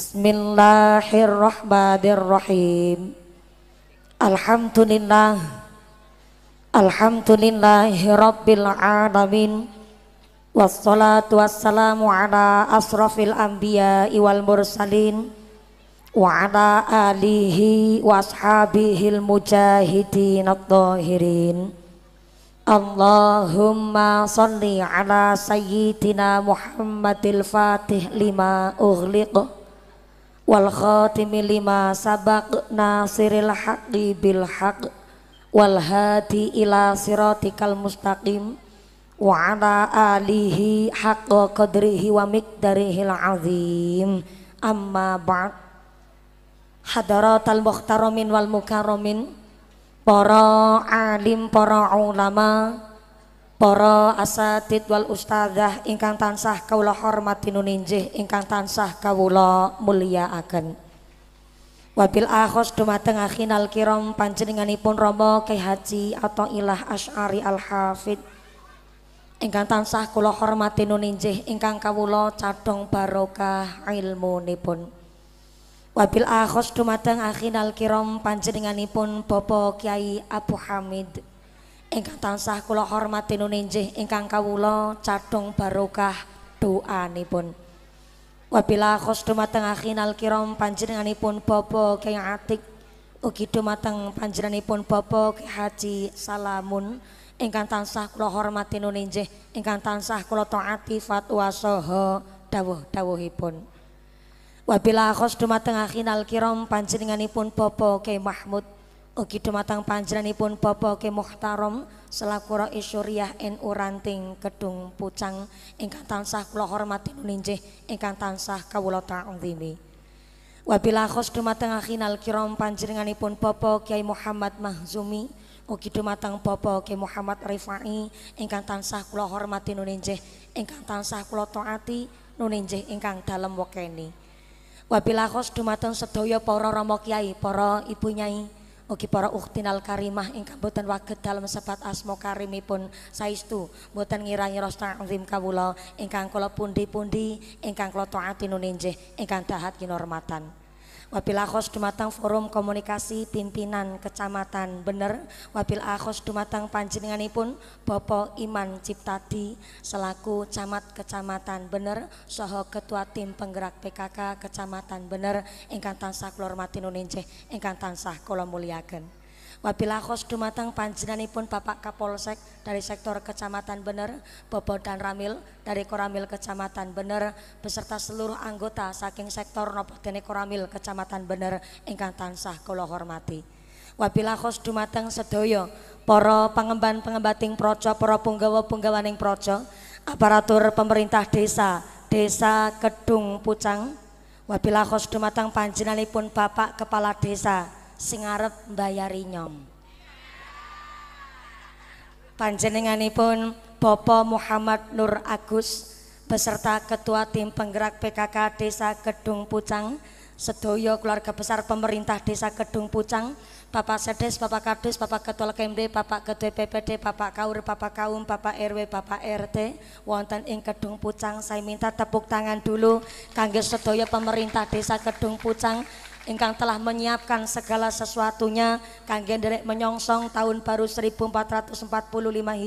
Bismillahirrahmanirrahim Alhamdulillah Rabbil alamin Wassalatu wassalamu ala asrafil anbiya wal mursalin wa ala alihi wa ashabihil mujahidin adh-dhahirin Allahumma salli ala sayyidina Muhammadil Fatih lima ughliqah wal khatimi lima sabak nasiril haqqi bil haqq wal hadi ila siratikal mustaqim wa ala alihi haqqa qadrihi wa miqdarihil azim amma ba'd hadaratal muhtaramin wal mukarramin para alim para ulama para asatid wal ustazah ingkang tansah kawula hormati nuninjih ingkang tansah kawula akan wabil akhos dumateng akhinal kiram panjenenganipun Rama Kyai Haji atau ilah Asy'ari Al Hafid ingkang tansah kula hormati nuninjih ingkang kawula cadhong barokah ilmunipun wabil akhos dumateng akhinal kiram panjenenganipun Bapak Kyai Abu Hamid ingkang tansah kula hormati nunjih ingkang kawula cadhong barokah doanipun. Wabila khos dumateng akhinal kiram panjenenganipun Bapak Kyai Atik ugi dumateng panjenenganipun Bapak Kyai Haji Salamun ingkang tansah kula hormati nunjih ingkang tansah kula taati fatwa saha dawuh-dawuhipun. Wabila khos dumateng akhinal kiram panjenenganipun Bapak Kyai Mahmud Ugi dumateng panjenenganipun Bapak Ki Muhtarom selaku Rais Syuriah NU Ranting Gedung Pucang ingkang tansah kula hormati nunjih ingkang tansah kawula taklimi. Wabila khos dumateng akhinal kiram panjenenganipun Bapak Kiai Muhammad Mahzumi ugi dumateng Bapak Ki Muhammad Rifai ingkang tansah kula hormati nunjih ingkang tansah kula taati nunjih ingkang dalem wekeni. Wabila khos dumateng sedaya para Rama Kiai, para Ibu Nyai, Oki para uktinal karimah ingkang boten waget dalam sebat asmo karimipun saistu boten ngirangi ras ta'zim kawula ingkang kula pundi-pundi ingkang kula taati nuninjih ingkang dahat kinormatan. Wabil akhos dumatang forum komunikasi pimpinan kecamatan bener wabil akhos dumatang panjenenganipun Bopo Iman Ciptadi selaku camat kecamatan bener Soho ketua tim penggerak PKK kecamatan bener ingkang tansah kula hormati nuninjih tansah Wabila Dumatang dumateng pun Bapak Kapolsek dari sektor Kecamatan Bener, Bobo dan Ramil dari Koramil Kecamatan Bener beserta seluruh anggota saking sektor Nopotene Koramil Kecamatan Bener ingkang tansah kula hormati. Wabila Dumatang dumateng sedoyo para pengemban-pengembating projo, poro punggawa-punggawaning projo, aparatur pemerintah desa, desa Kedung Pucang, wabila Dumatang dumateng pun Bapak Kepala Desa, sing arep mbayari nyom. Panjenenganipun Bapak Muhammad Nur Agus beserta Ketua Tim Penggerak PKK Desa Kedung Pucang, sedoyo keluarga besar pemerintah Desa Kedung Pucang, Bapak Sedes, Bapak Kardus, Bapak Ketua Kemde, Bapak Ketua PPD, Bapak Kaur, Bapak Kaum, Bapak RW, Bapak RT, wonten ing Kedung Pucang, saya minta tepuk tangan dulu, kangge sedoyo pemerintah Desa Kedung Pucang, Engkang telah menyiapkan segala sesuatunya kangge derek menyongsong tahun baru 1445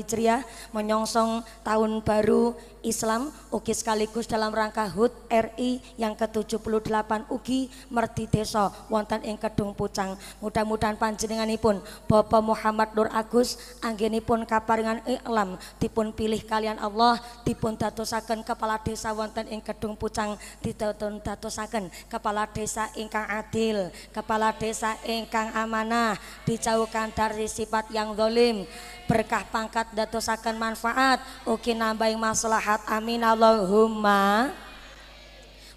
Hijriah menyongsong tahun baru Islam ugi sekaligus dalam rangka HUT RI yang ke-78 ugi merti Deso wonten ing Kedung Pucang. Mudah-mudahan panjenenganipun Bapak Muhammad Nur Agus anggenipun kaparingan iklam dipun pilih kalian Allah dipun datusakan kepala desa wonten ing Kedung Pucang dipun datusakan kepala desa ingkang adil, kepala desa ingkang amanah, dijauhkan dari sifat yang dolim berkah pangkat datusakan manfaat ugi nambah masalah saat amin Allahumma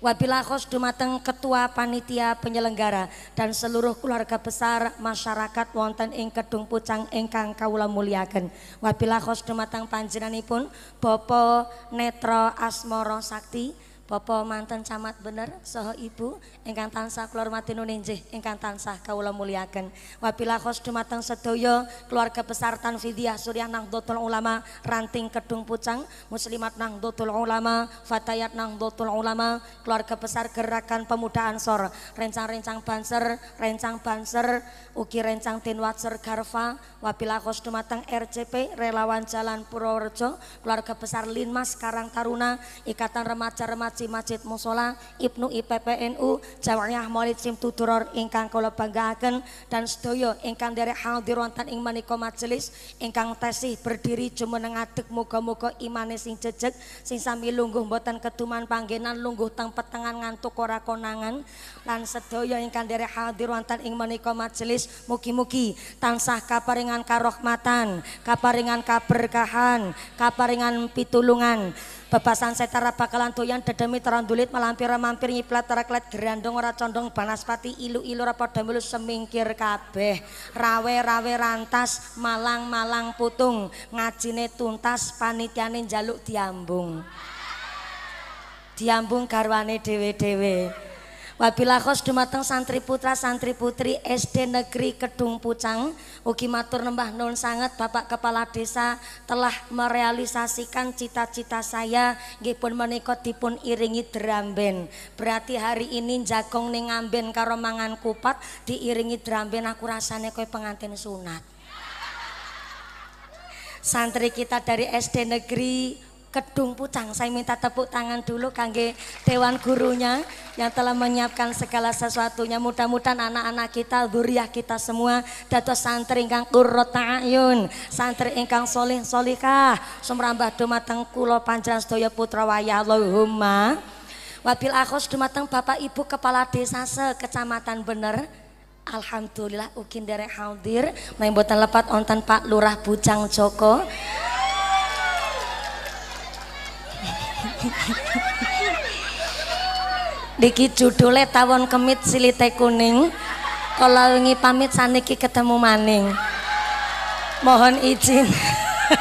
Wabila khos dumateng ketua panitia penyelenggara dan seluruh keluarga besar masyarakat wonten ing kedung pucang ingkang kawula muliaken. Wabila khos dumateng panjenenganipun Bapak Netro Asmoro Sakti Bapak mantan camat bener soho ibu engkang tansah keluar mati nuninje, engkang tansah kawula muliakan. wabila khos dumateng sedoyo, keluarga besar surya surianang dotul Ulama Ranting Kedung Pucang Muslimat nang dotul Ulama Fatayat nang dotul Ulama keluarga besar Gerakan Pemuda Ansor rencang-rencang Banser rencang Banser uki rencang Tinwatser Garfa wabila khos dumateng RCP relawan Jalan Purworejo keluarga besar Linmas Karang Taruna Ikatan Remaja Remaja Masjid Musola Ibnu IPPNU Jamiah Maulid Simtuduror, ingkang kula banggaaken dan sedaya ingkang derek hadir wonten ing menika majelis ingkang tesih berdiri jumeneng adeg muga-muga imane sing jejeg sing sami lungguh mboten keduman panggenan lungguh teng petengan ngantuk ora konangan lan sedaya ingkang derek hadir wonten ing menika majelis mugi-mugi tansah kaparingan karohmatan kaparingan keberkahan kaparingan pitulungan Bebasan setara bakalan doyan dedemi terondulit melampir mampir nyiplat tereklet gerandong ora condong banaspati ilu ilu rapodo milu semingkir kabeh rawe rawe rantas malang malang putung ngajine tuntas panitianin jaluk diambung diambung garwane dewe dewe, dewe. Wabilakhos dumateng santri putra santri putri SD Negeri Kedung Pucang ugi matur nembah nuwun sanget Bapak Kepala Desa telah merealisasikan cita-cita saya nggih pun menika dipun iringi dramben. Berarti hari ini jagong ning ngamben karo mangan kupat diiringi dramben aku rasane koyo pengantin sunat. Santri kita dari SD Negeri Kedung Pucang. Saya minta tepuk tangan dulu kangge Dewan Gurunya yang telah menyiapkan segala sesuatunya. Mudah-mudahan anak-anak kita, duriah kita semua, dato santri ingkang kurrot ta'ayun, santri ingkang solih solikah, sumrambah dumateng kulo panjang sedaya putra waya Allahumma. Wabil akhos dumateng Bapak Ibu Kepala Desa Sekecamatan Bener, Alhamdulillah ukin dari hadir Main boten lepat onten Pak Lurah Bujang Joko Niki judule tawon kemit silite kuning. Kala wingi pamit saniki ketemu maning. Mohon izin.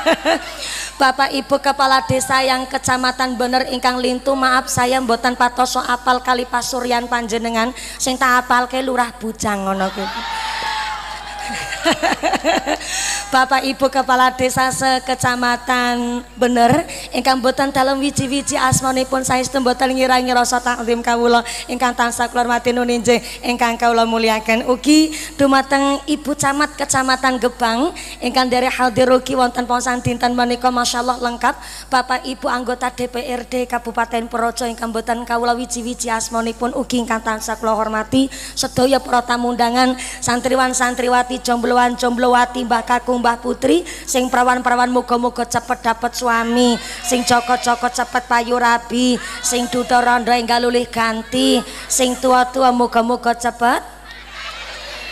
Bapak Ibu kepala desa yang kecamatan Bener ingkang lintu maaf saya mboten patoso apal kali pasurian panjenengan sing tak apalke lurah bujang ngono kuwi. Bapak Ibu Kepala Desa sekecamatan bener ingkang boten dalam wiji-wiji asmanipun saya istu boten ngira ngirasa takdim kawula ingkang tansah kula hormati nuninje ingkang kawula mulyakaken ugi dumateng Ibu Camat Kecamatan Gebang ingkang dari hadir ugi wonten pawasan dinten menika masyaallah lengkap Bapak Ibu anggota DPRD Kabupaten Projo ingkang boten kawula wiji-wiji asmanipun ugi ingkang tansah kula hormati sedaya para tamu undangan santriwan-santriwati lelaki jombloan jomblowati mbah kakung mbah putri sing prawan-prawan moga moga cepet dapat suami sing joko-joko cepet payu rabi sing duda randha enggal ulih ganti sing tua-tua moga moga cepet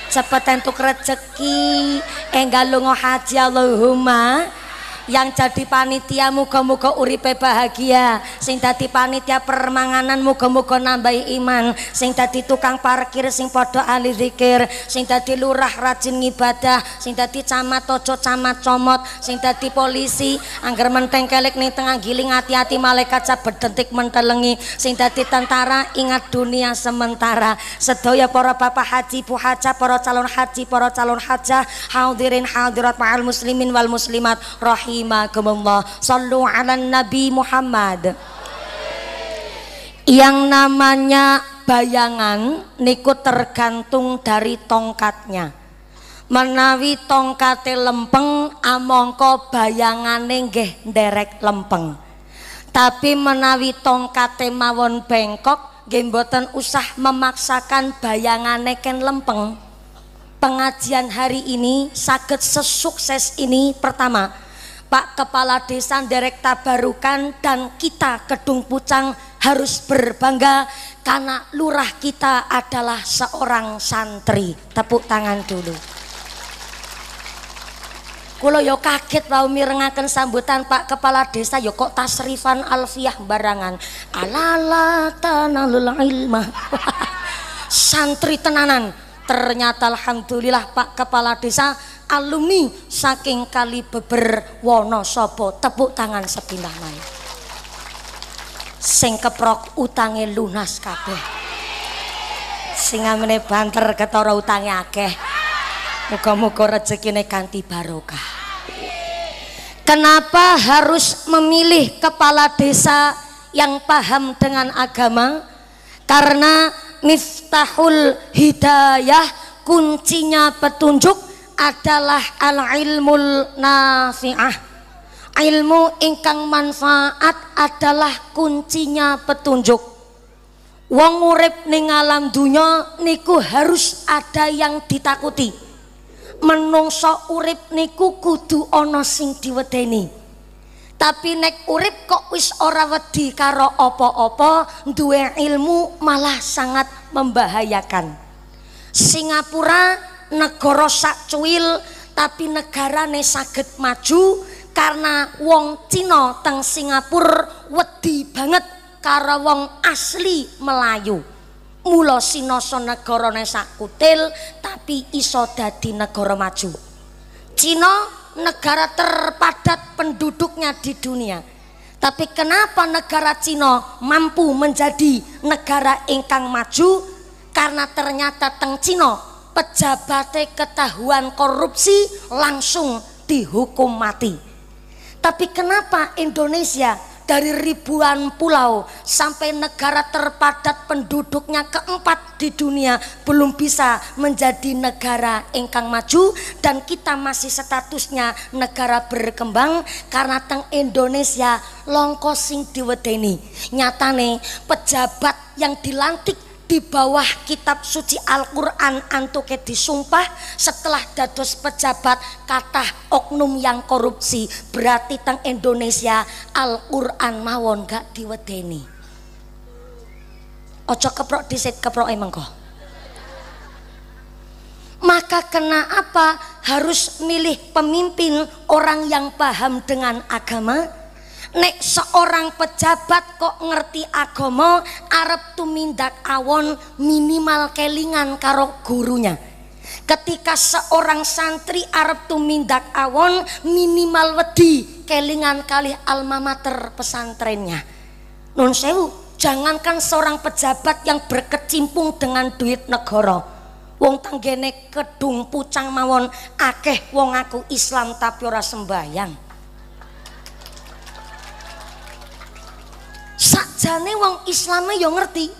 cepet entuk rezeki enggal lunga haji Allahumma yang jadi panitia muga-muga uripe bahagia sing dadi panitia permanganan muga-muga nambahi iman sing dadi tukang parkir sing padha ahli zikir sing dadi lurah rajin ngibadah sing dadi camat tojo camat comot sing dadi polisi angger menteng kelek ning tengah giling hati-hati malaikat detik mentelengi sing dadi tentara ingat dunia sementara sedaya para bapak haji bu haja para calon haji para calon hajah hadirin hadirat ma'al muslimin wal muslimat rahim rahimakumullah sallu ala nabi Muhammad yang namanya bayangan niku tergantung dari tongkatnya menawi tongkate lempeng amongko bayangane nggih nderek lempeng tapi menawi tongkate mawon bengkok nggih usah memaksakan bayangane ken lempeng pengajian hari ini sakit sesukses ini pertama Pak Kepala Desa Derek Tabarukan dan kita Kedung Pucang harus berbangga karena lurah kita adalah seorang santri. Tepuk tangan dulu. Kulo yo kaget wau mirengaken sambutan Pak Kepala Desa yo kok tasrifan alfiah barangan. Alala tanalul ilmu. Santri tenanan. Ternyata alhamdulillah Pak Kepala Desa alumni saking kali beber Wonosobo tepuk tangan sepindah naik sing keprok utangnya lunas kabeh singa amene banter ketara utangnya akeh muka muga rezekine ganti barokah Kenapa harus memilih kepala desa yang paham dengan agama? Karena miftahul hidayah kuncinya petunjuk adalah al-ilmul nafi'ah ilmu ingkang manfaat adalah kuncinya petunjuk wong urip ning alam dunya niku harus ada yang ditakuti menungso urip niku kudu ana sing diwedeni tapi nek urip kok wis ora wedi karo opo-opo duwe ilmu malah sangat membahayakan Singapura negara sak cuil tapi negarane saged maju karena wong Cina teng Singapura wedi banget karo wong asli Melayu. Mula sinasa negarane sak kutil tapi iso dadi negara maju. Cina negara terpadat penduduknya di dunia. Tapi kenapa negara Cina mampu menjadi negara ingkang maju? Karena ternyata teng Cina Pejabat ketahuan korupsi langsung dihukum mati. Tapi kenapa Indonesia dari ribuan pulau sampai negara terpadat penduduknya keempat di dunia belum bisa menjadi negara engkang maju dan kita masih statusnya negara berkembang karena teng Indonesia longkosing diwedeni nyatane pejabat yang dilantik di bawah kitab suci Al-Quran antuke disumpah setelah dados pejabat kata oknum yang korupsi berarti teng Indonesia Al-Quran mawon gak diwedeni ojo keprok disit keprok emang kok maka kena apa harus milih pemimpin orang yang paham dengan agama nek seorang pejabat kok ngerti agama arep tumindak awon minimal kelingan karo gurunya ketika seorang santri arep tumindak awon minimal wedi kelingan kali almamater pesantrennya non sewu jangankan seorang pejabat yang berkecimpung dengan duit negara wong tanggene kedung pucang mawon akeh wong aku Islam tapi ora sembahyang sakjane wong Islamnya yang ngerti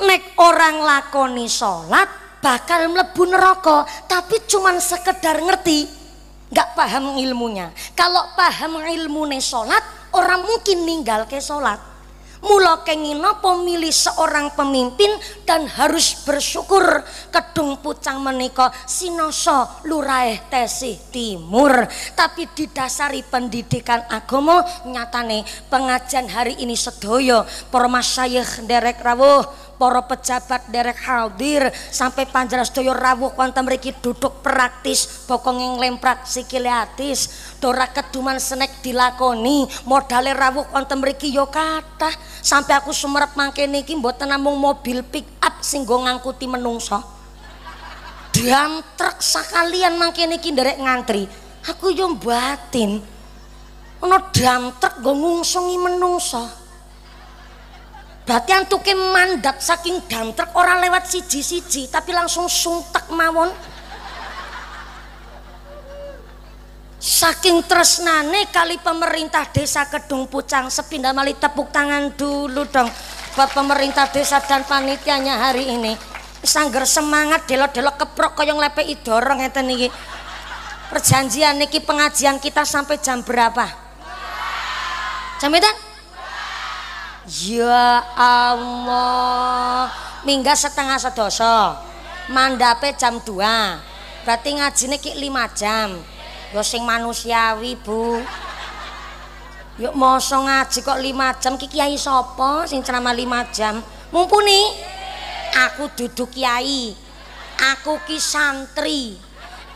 nek orang lakoni sholat bakal mlebu neraka tapi cuman sekedar ngerti nggak paham ilmunya kalau paham nih sholat orang mungkin ninggal ke sholat Mula kengin apa milih seorang pemimpin dan harus bersyukur kedung pucang menika sinasa lurah Tesih Timur tapi didasari pendidikan agama nyatane pengajian hari ini sedaya para masyayikh nderek rawuh para pejabat derek hadir sampai panjaras doyo rawuh kuanta meriki duduk praktis bokong yang lemprak sikile atis dora keduman senek dilakoni modale rawuh kuanta meriki yo kata sampai aku sumerep mangke niki mboten namung mobil pick up singgo ngangkuti menungso dan truk sakalian mangke niki derek ngantri aku yo batin ono dam truk go ngungsungi menungso Berarti antuke mandat saking gantrek orang lewat siji-siji tapi langsung suntek mawon. Saking tresnane kali pemerintah desa Kedung Pucang sepindah mali tepuk tangan dulu dong buat pemerintah desa dan panitianya hari ini. Sangger semangat delok-delok keprok koyong lepe idorong ngeten iki. Perjanjian niki pengajian kita sampai jam berapa? Jam itu? Ya Allah. Mingga setengah sedoso. Mandape jam 2. Berarti ngajine ki 5 jam. Yo sing manusiawi, Bu. Yuk mosok ngaji kok 5 jam ki kiai sapa sing ceramah 5 jam? Mumpuni aku duduk kiai. Aku ki santri.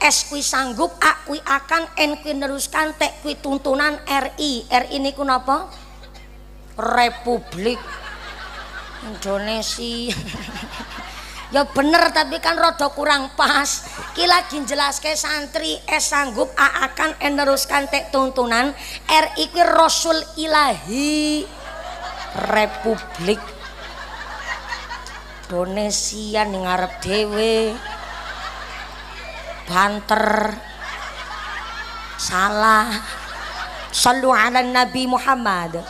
S kuwi sanggup, Aku akan, N neruskan, T kuwi tuntunan RI. RI niku napa? Republik Indonesia ya bener tapi kan rada kurang pas ki lagi santri es sanggup a akan meneruskan tek tuntunan R iki Rasul Ilahi Republik Indonesia ning ngarep dhewe banter salah selalu ala Nabi Muhammad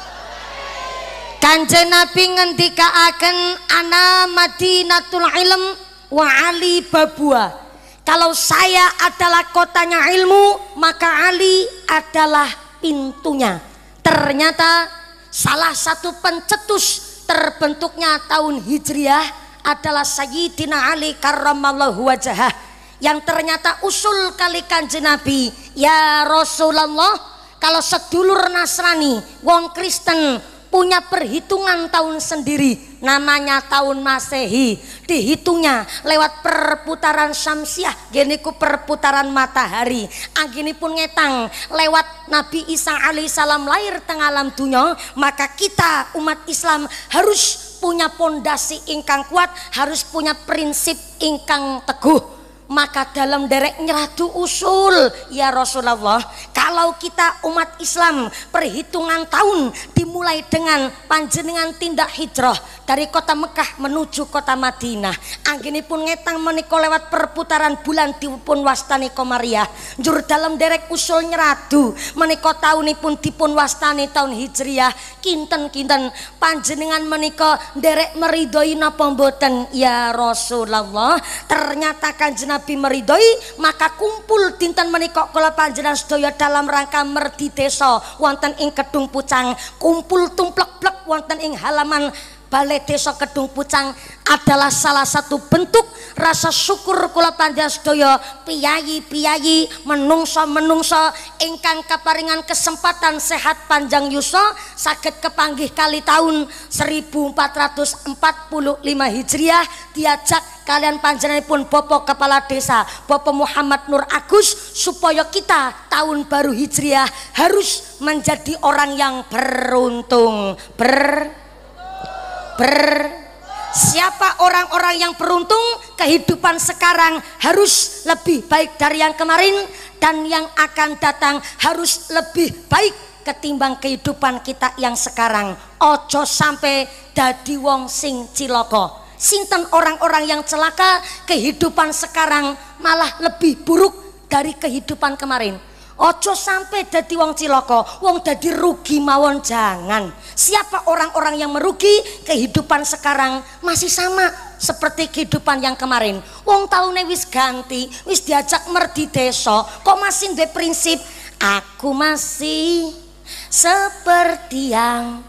Kanjeng Nabi ngendikaaken ana Madinatul Ilm wa Ali Babua. Kalau saya adalah kotanya ilmu, maka Ali adalah pintunya. Ternyata salah satu pencetus terbentuknya tahun Hijriah adalah Sayyidina Ali karramallahu wajah yang ternyata usul kali kanjeng Nabi ya Rasulullah kalau sedulur Nasrani wong Kristen punya perhitungan tahun sendiri namanya tahun masehi dihitungnya lewat perputaran syamsiah geniku perputaran matahari agini pun ngetang lewat Nabi Isa alaihissalam lahir tengah alam dunia maka kita umat Islam harus punya pondasi ingkang kuat harus punya prinsip ingkang teguh maka dalam derek ratu usul ya Rasulullah kalau kita umat Islam perhitungan tahun dimulai dengan panjenengan tindak hijrah dari kota Mekah menuju kota Madinah anggini pun ngetang meniko lewat perputaran bulan dipun wastani komariah jur dalam derek usul nyeradu meniko tahun pun dipun wastani tahun hijriah kinten-kinten panjenengan meniko derek meridoi napa mboten ya Rasulullah ternyata kanjena Nabi meridoi maka kumpul dinten menika kula panjenengan sedaya dalam rangka merdi desa wonten ing gedung pucang kumpul tumplek-plek wonten ing halaman Balai Desa Kedung Pucang adalah salah satu bentuk rasa syukur kula panjenengan doyo piyayi-piyayi menungso-menungso ingkang kaparingan kesempatan sehat panjang yuso sakit kepanggih kali tahun 1445 Hijriah diajak kalian pun Bapak Kepala Desa Bapak Muhammad Nur Agus supaya kita tahun baru Hijriah harus menjadi orang yang beruntung ber ber Siapa orang-orang yang beruntung kehidupan sekarang harus lebih baik dari yang kemarin dan yang akan datang harus lebih baik ketimbang kehidupan kita yang sekarang. Ojo sampai dadi wong sing ciloko. Sinten orang-orang yang celaka kehidupan sekarang malah lebih buruk dari kehidupan kemarin Ojo sampai dadi wong ciloko, wong dadi rugi mawon jangan. Siapa orang-orang yang merugi, kehidupan sekarang masih sama seperti kehidupan yang kemarin. Wong tahu ne wis ganti, wis diajak merdi deso, kok masih de prinsip aku masih seperti yang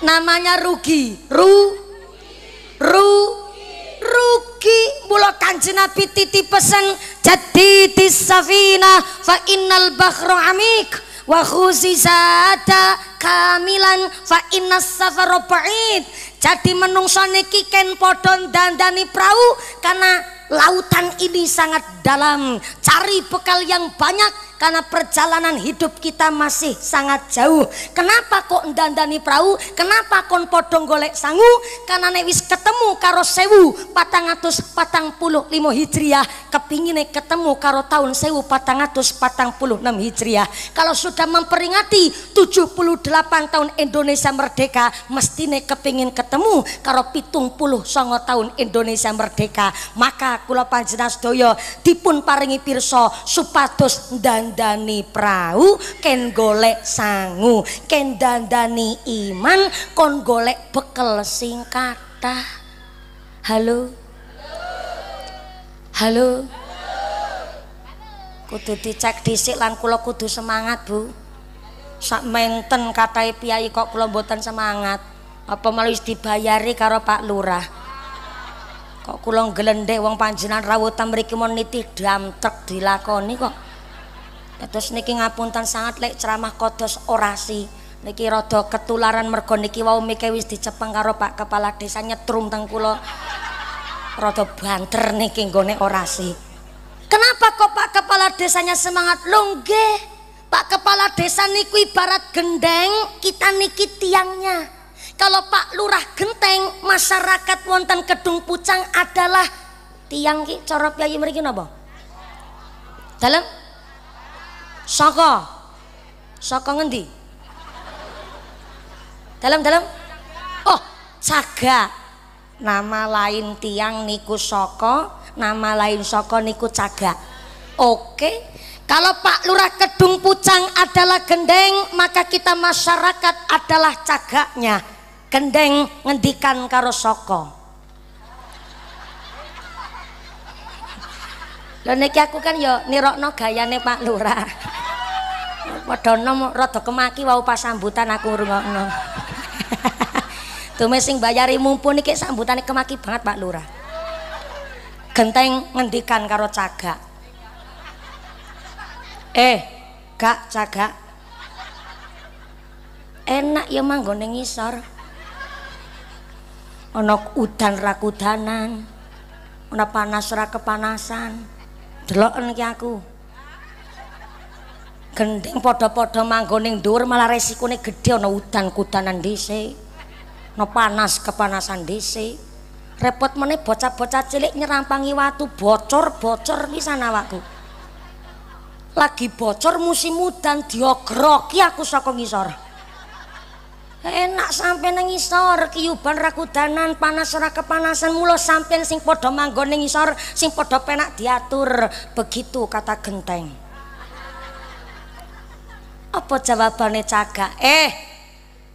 namanya rugi, ru, ru, rugi mula kanjeng Nabi titipesan jadi safina fa innal bahra amik wa khuzizata kamilan fa innas safara ba'id jadi menungso niki ken podon dandani perahu karena lautan ini sangat dalam cari bekal yang banyak karena perjalanan hidup kita masih sangat jauh kenapa kok ndandani perahu kenapa kon podong golek sangu karena newis ketemu karo sewu patang atus patang puluh limo hijriah kepingin ketemu karo tahun sewu patang atus patang puluh enam hijriah kalau sudah memperingati 78 tahun Indonesia merdeka mestine kepingin ketemu karo pitung puluh songo tahun Indonesia merdeka maka kulo panjenas doyo dipun paringi pirso supatus dan dandani prau ken golek sangu ken dandani iman kon golek bekel singkata halo halo kudu dicek disik lan kula kudu semangat bu sak menten katai piyai kok kula mboten semangat apa malah wis dibayari karo Pak Lurah kok kula ngglendhek wong panjenengan rawuh ta mriki mon niti damtek dilakoni kok Dados niki ngapunten sangat lek ceramah kodos orasi. Niki rada ketularan mergo niki wau mike wis dicepeng karo Pak Kepala Desa nyetrum teng kula. Rada banter niki nggone orasi. Kenapa kok Pak Kepala Desanya semangat longge? Pak Kepala Desa niku ibarat gendeng, kita niki tiangnya. Kalau Pak Lurah genteng, masyarakat wonten Kedung Pucang adalah tiang ki cara piyayi mriki napa? Dalem? Saka. Saka ngendi? Dalam-dalam? Oh, Saga. Nama lain tiang niku Saka, nama lain Saka niku Caga. Oke. Kalau Pak Lurah Kedung Pucang adalah gendeng, maka kita masyarakat adalah cagaknya. Gendeng ngendikan karo Saka. Lho niki aku kan ya nirokno gayane Pak Lurah. Padono rada kemaki wau pas sambutan aku rungokno. Tume sing bayari mumpuni iki sambutane kemaki banget Pak Lurah. Genteng ngendikan karo cagak. Eh, gak cagak. Enak ya manggone ngisor. Ana udan rakudanan. Ana panas ra kepanasan. deloken iki aku. Gending padha-padha manggon ning dhuwur malah resikone gedhe ana udan kudanan dhisik. Ana panas kepanasan dhisik. Repot meneh bocah-bocah cilik nyerampangi watu bocor-bocor pisan awakku. Lagi bocor musim udan diogroki aku saka ngisor. enak sampai nang ngisor kiyuban rakudanan panas ora kepanasan mulo sampean sing padha manggon ning ngisor sing padha penak diatur begitu kata genteng apa jawabane cagak eh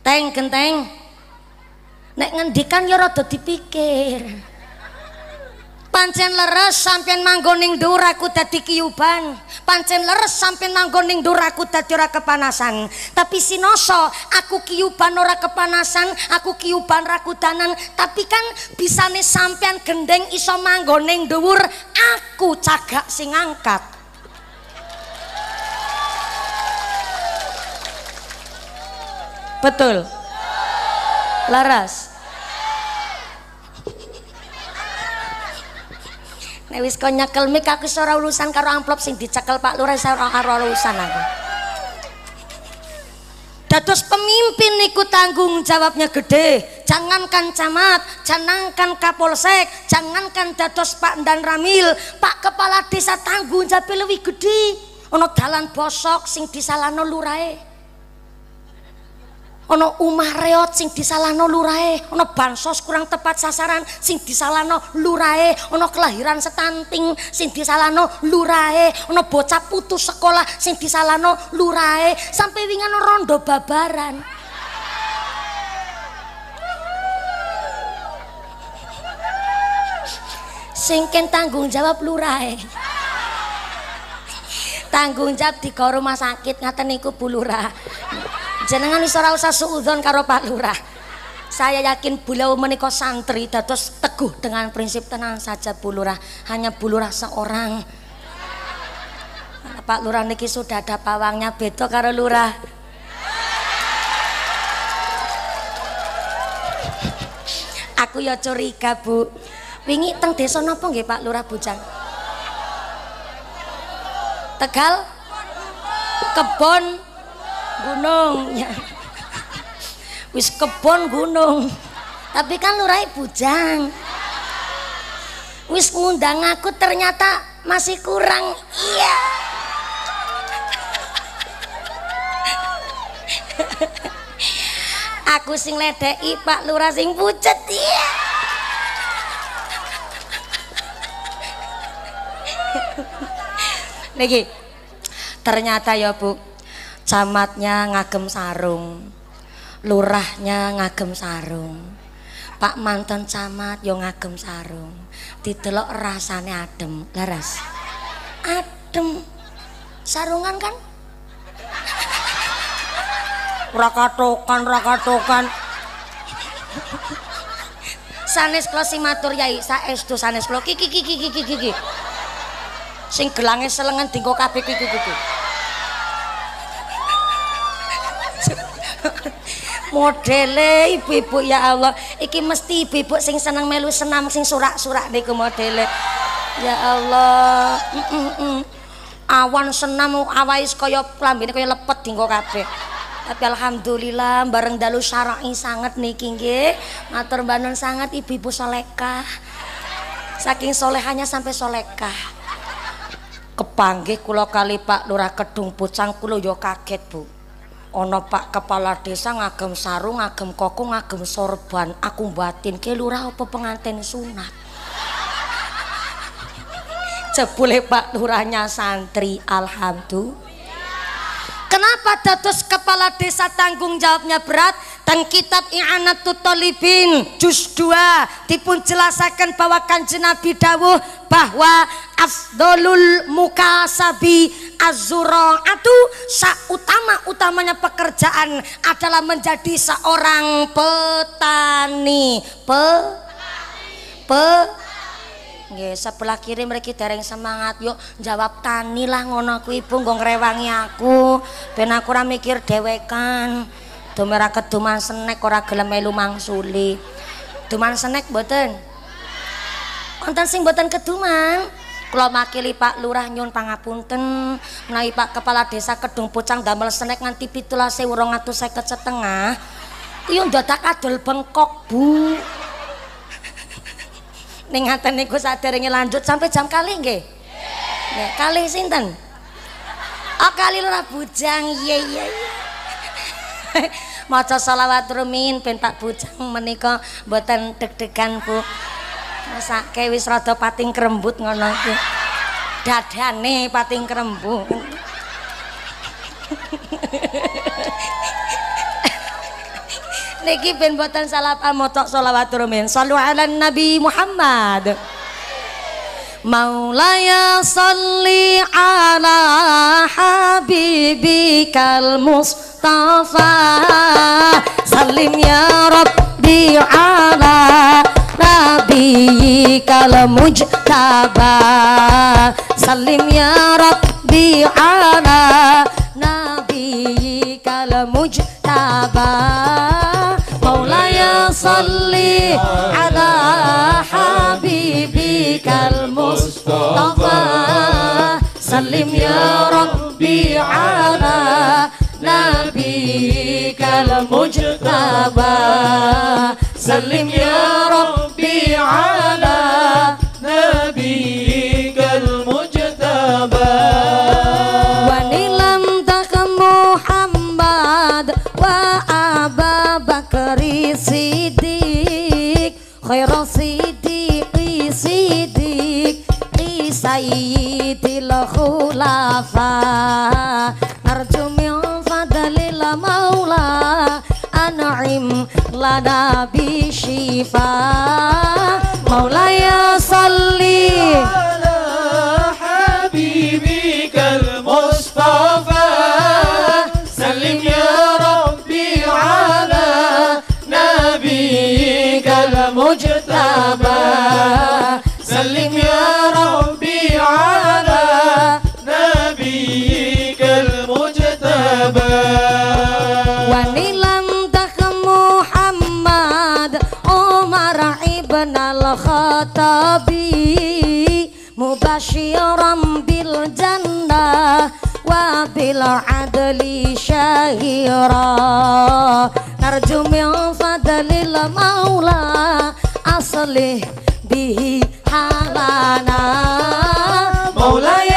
teng genteng nek ngendikan ya rada dipikir pancen leres sampean manggoning duraku tadi kiupan, dadi pancen leres sampean manggoning duraku tadi dadi ora kepanasan tapi sinoso aku kiupan ora kepanasan aku kiyuban rakudanan tapi kan bisane sampean gendeng iso manggoning ning dhuwur aku cagak sing angkat betul laras Nek wis kok nyekel mik aku ora lulusan karo amplop sing dicekel Pak Lurah saya ora karo lulusan aku. Dados pemimpin niku tanggung jawabnya gede. Jangankan camat, jangankan kapolsek, jangankan dados Pak Dan Ramil, Pak Kepala Desa tanggung jawab lebih gede. Ono dalan bosok sing disalano lurae. ana umah reot sing disalahno lurae, ana bansos kurang tepat sasaran sing disalahno lurae, ana kelahiran setanting, sing disalahno lurae, ana bocah putus sekolah sing disalahno lurae, sampai wingan rondo babaran. Sing tanggung jawab lurae. Tanggung jawab di rumah sakit ngaten niku Bu Lurah. Jenengan wis ora usah suudzon karo Pak Lurah. Saya yakin beliau menikah santri dados teguh dengan prinsip tenang saja Bu Lurah, hanya Bu Lurah seorang. Pak Lurah niki sudah ada pawangnya beda karo Lurah. Aku ya curiga, Bu. Wingi teng desa napa nggih Pak Lurah Bujang? Tegal? Kebon gunung ya wis kebon gunung tapi kan lurai bujang wis ngundang aku ternyata masih kurang iya aku sing ledeki pak lurah sing pucet iya Niki, ternyata ya bu camatnya ngagem sarung lurahnya ngagem sarung pak mantan camat yo ngagem sarung didelok rasane adem laras adem sarungan kan rakatokan rakatokan sanes klo si matur yai saestu sanes klo kiki kiki kiki kiki sing gelangnya selengan dinggo kabeh kiki kiki, kiki. modele ibu-ibu ya Allah iki mesti ibu-ibu sing seneng melu senam sing surak-surak niku modele ya Allah mm -mm. awan senam awais kaya lambene kaya lepet dinggo kabeh tapi alhamdulillah bareng dalu syara'i sangat niki nggih matur banun sangat ibu-ibu solekah saking solehannya sampai solekah kepanggih kula kali Pak Lurah Kedung Pucang kula ya kaget Bu ana Pak Kepala Desa ngagem sarung, ngagem koko, ngagem sorban. Aku mbatin, ke lurah apa penganten sunat. Jebule Pak Lurahnya santri, alhamdu Kenapa dados kepala desa tanggung jawabnya berat? Teng kitab I'anatut Talibin juz 2 dipun jelasakan bahwa kanji Nabi dawuh bahwa afdolul mukasabi Atu sautama utamanya pekerjaan adalah menjadi seorang petani Petani petani. Nggih, sebelah kiri mriki dereng semangat yuk jawab tani lah ngono aku ibu nggo ngrewangi aku. Ben aku ora mikir dhewekan. Dumera keduman senek ora gelem melu mangsuli. Duman senek mboten? Wonten sing mboten keduman? Kula makili Pak Lurah nyun pangapunten, menawi Pak Kepala Desa Kedung Pucang damel senek nganti 17.250 e setengah. Kuwi ndadak adol bengkok, Bu. ning ngaten niku saderenge lanjut sampe jam kali nggih. Nggih. Kali sinten? Oh kali ora bujang. Iya iya. Maca selawat rumin ben tak bujang menika mboten deg-degan Bu. Masake wis rada pating krembut ngono iki. Dadane pating krembut. niki ben boten salah motok selawat min sallu ala nabi Muhammad Maulaya salli ala habibikal mustafa Salim ya Rabbi ala nabiyikal mujtaba Salim ya Rabbi ala nabiyikal mujtaba مولاي يصلي على حبيبك المصطفى سلم يا ربي على نبيك المجتبى سلم يا ربي على نبيك المجتبى dari sidik khairu sidik sidik sayyidil khulafa narju min fadlil maula an'im lana bi shifa ya salli bil jannah wa bil adli syahira Narju min fadlil maula asli bihi halana Maulaya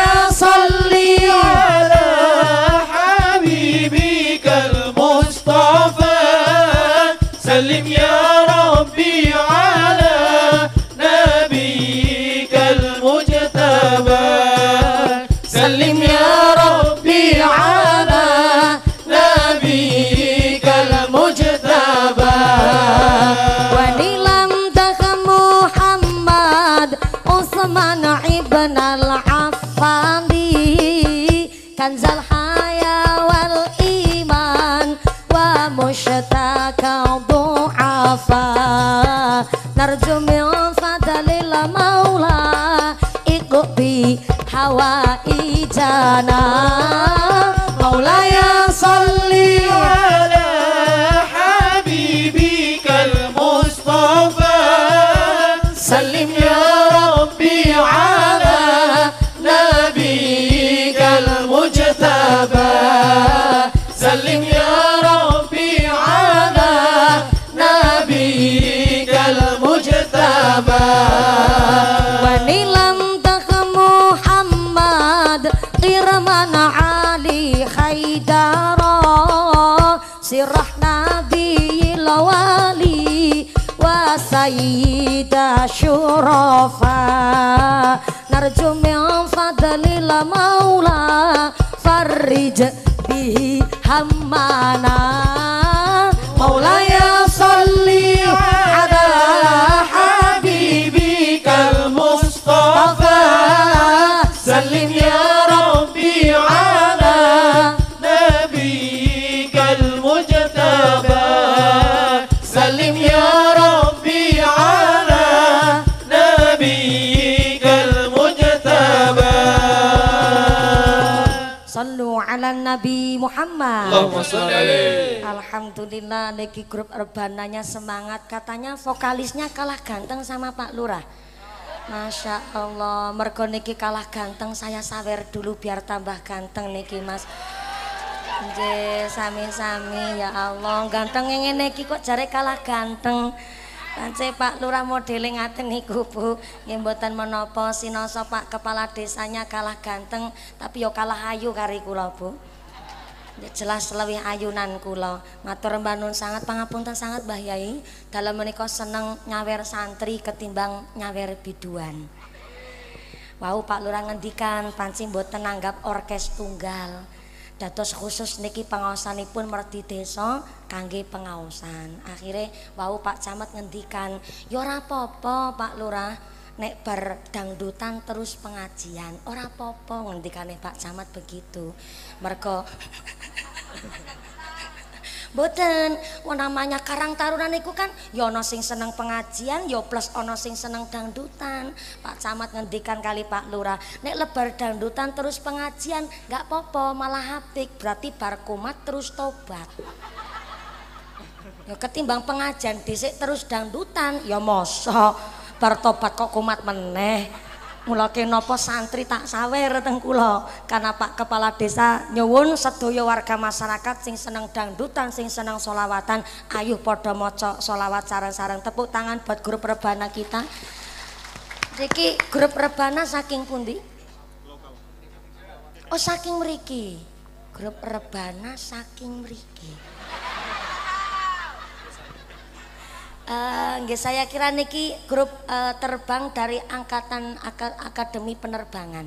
な syurafa narju min fadlil maula farij bihi Muhammad. Alhamdulillah niki grup Erbananya semangat katanya vokalisnya kalah ganteng sama Pak Lurah. Masya Allah, mergo niki kalah ganteng, saya sawer dulu biar tambah ganteng niki mas. Je, sami-sami ya Allah, ganteng ini niki kok jare kalah ganteng. Nanti Pak Lurah modeling ngaten niku Bu, nggih menopo, menapa sinoso Pak Kepala Desanya kalah ganteng, tapi yo kalah ayu kari kula Bu. jelas selawih ayunan kula matur mbanun sangat pangapunten sangat Mbah Yai dalam menika seneng nyawir santri ketimbang nyawir biduan Wau Pak Lurah ngendikan panci mboten nanggap orkes tunggal dados khusus niki pengaosanipun merdi desa kangge pengaosan akhirnya wau Pak Camat ngendikan yo ora apa Pak Lurah nek berdangdutan terus pengajian ora apa-apa ngendikane Pak Camat begitu mereka Boten, namanya Karang Taruna niku kan ya sing seneng pengajian, ya plus ana sing seneng dangdutan. Pak Camat ngendikan kali Pak Lurah, nek lebar dangdutan terus pengajian, nggak popo malah hapik. berarti bar kumat terus tobat. Ya ketimbang pengajian disik terus dangdutan, ya mosok bar tobat kok kumat meneh. mula kenapa santri tak sawer teng kula karena Pak Kepala Desa nyuwun sedaya warga masyarakat sing seneng dangdutan sing seneng solawatan ayo padha maca solawat sareng-sareng tepuk tangan buat grup rebana kita Riki grup rebana saking pundi Oh saking mriki grup rebana saking mriki uh, saya kira niki grup eh, terbang dari angkatan akademi penerbangan.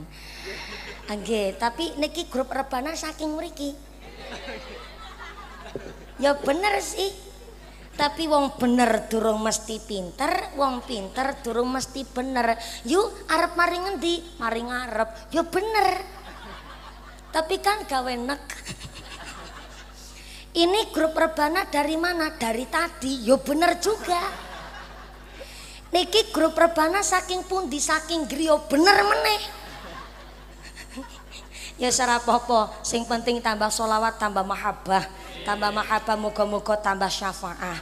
Angge, eh, tapi niki grup rebana saking mriki. Ya bener sih. Tapi wong bener durung mesti pinter, wong pinter durung mesti bener. Yuk, arep mari ngendi? Mari ngarep. Ya bener. Tapi kan gawe nek. Ini grup rebana dari mana? Dari tadi. Yo ya bener juga. Niki grup rebana saking pun di saking griyo ya bener meneh. ya sarapopo, sing penting tambah solawat, tambah mahabbah, tambah mahabbah muga-muga tambah syafaah.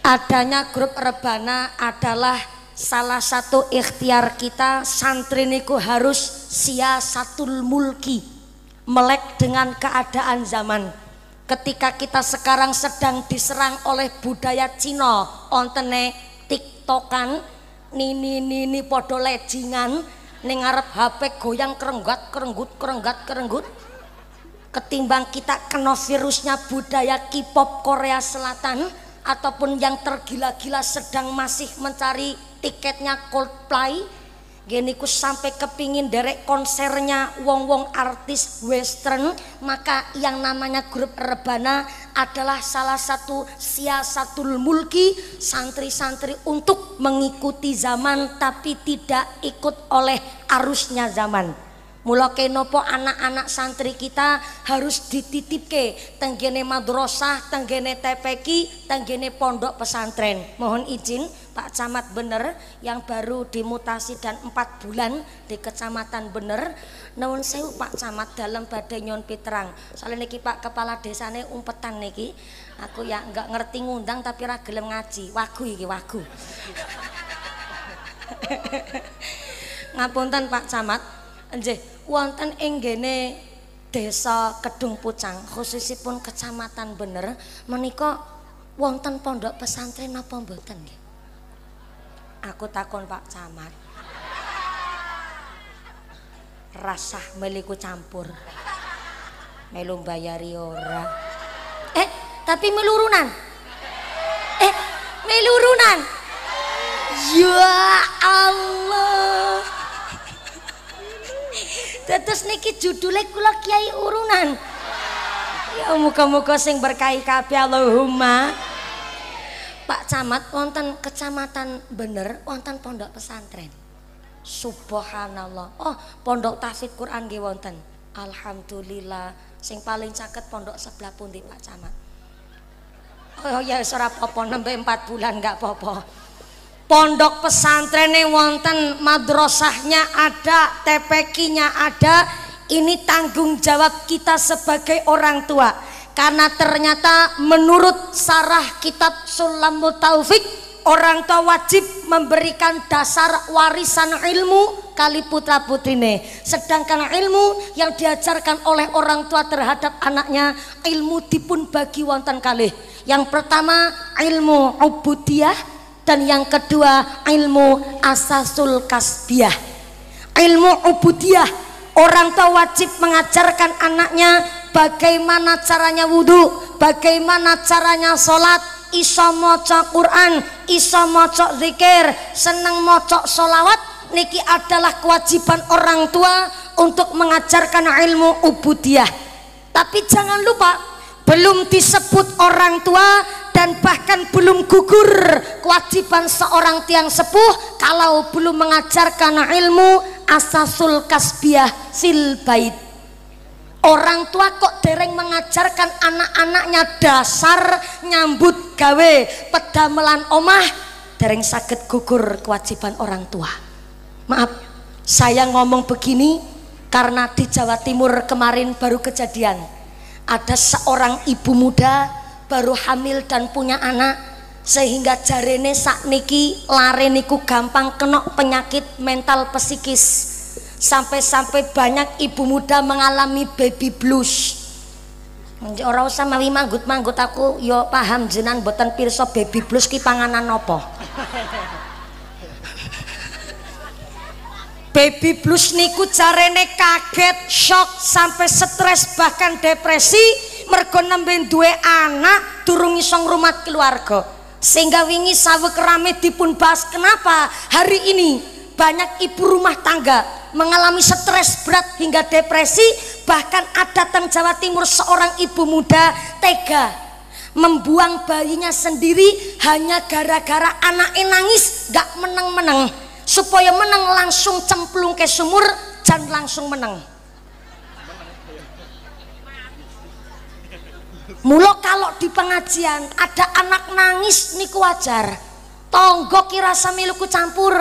Adanya grup rebana adalah salah satu ikhtiar kita santri niku harus sia satu mulki melek dengan keadaan zaman ketika kita sekarang sedang diserang oleh budaya Cina ontene tiktokan nini nini podo lejingan ning arep HP goyang kerenggat kerenggut kerenggat kerenggut ketimbang kita kena virusnya budaya K-pop Korea Selatan ataupun yang tergila-gila sedang masih mencari tiketnya Coldplay geniku sampai kepingin derek konsernya wong-wong artis western maka yang namanya grup rebana adalah salah satu siasatul mulki santri-santri untuk mengikuti zaman tapi tidak ikut oleh arusnya zaman Mula nopo anak-anak santri kita harus dititip ke tenggene madrasah, tenggene tepeki, tenggene pondok pesantren. Mohon izin Pak Camat Bener yang baru dimutasi dan 4 bulan di Kecamatan Bener. Nuwun sewu Pak Camat dalam badai nyon Pitrang Soale niki Pak Kepala Desane umpetan niki. Aku ya enggak ngerti ngundang tapi ra gelem ngaji. Wagu iki wagu. Ngapunten Pak Camat. Nggih, wonten ing ngene Desa Kedung Pucang khususipun Kecamatan Bener menika wonten pondok pesantren apa mboten nggih? aku takon Pak Camat. Rasah meliku campur. Melu mbayari ora. Eh, tapi melurunan. Eh, melurunan. Ya Allah. Dados niki judule kula Kiai Urunan. Ya muka-muka sing berkahi kabeh Allahumma. Pak Camat wonten Kecamatan Bener wonten pondok pesantren. Subhanallah. Oh, pondok tafsir Quran nggih wonten. Alhamdulillah sing paling caket pondok sebelah pundi Pak Camat. Oh ya ora apa-apa nembe 4 bulan nggak apa-apa. Pondok pesantren pesantrennya wonten, madrasahnya ada, TPK-nya ada. Ini tanggung jawab kita sebagai orang tua karena ternyata menurut sarah kitab Sulamul Taufik orang tua wajib memberikan dasar warisan ilmu kali putra putrine sedangkan ilmu yang diajarkan oleh orang tua terhadap anaknya ilmu dipun bagi wonten kali yang pertama ilmu ubudiyah dan yang kedua ilmu asasul kasbiyah. ilmu ubudiyah orang tua wajib mengajarkan anaknya bagaimana caranya wudhu bagaimana caranya sholat iso moco Quran iso moco zikir seneng mocok sholawat niki adalah kewajiban orang tua untuk mengajarkan ilmu ubudiyah tapi jangan lupa belum disebut orang tua dan bahkan belum gugur kewajiban seorang tiang sepuh kalau belum mengajarkan ilmu asasul kasbiah silbaiti Orang tua kok dereng mengajarkan anak-anaknya dasar nyambut gawe pedamelan omah dereng sakit gugur kewajiban orang tua. Maaf, saya ngomong begini karena di Jawa Timur kemarin baru kejadian. Ada seorang ibu muda baru hamil dan punya anak sehingga jarene sakniki lare niku gampang kena penyakit mental psikis sampai-sampai banyak ibu muda mengalami baby blues orang usah mawi manggut-manggut aku Ya paham jenan boten pirsa baby blues ki panganan apa baby blues niku carene kaget shock sampai stres bahkan depresi mergo nembe duwe anak durung iso ngrumat keluarga sehingga wingi sawek rame dipun bahas kenapa hari ini banyak ibu rumah tangga mengalami stres berat hingga depresi bahkan ada teng Jawa Timur seorang ibu muda tega membuang bayinya sendiri hanya gara-gara anaknya nangis gak menang-menang supaya menang langsung cemplung ke sumur dan langsung menang. Mulok kalau di pengajian ada anak nangis niku wajar. tonggok kira samiluku campur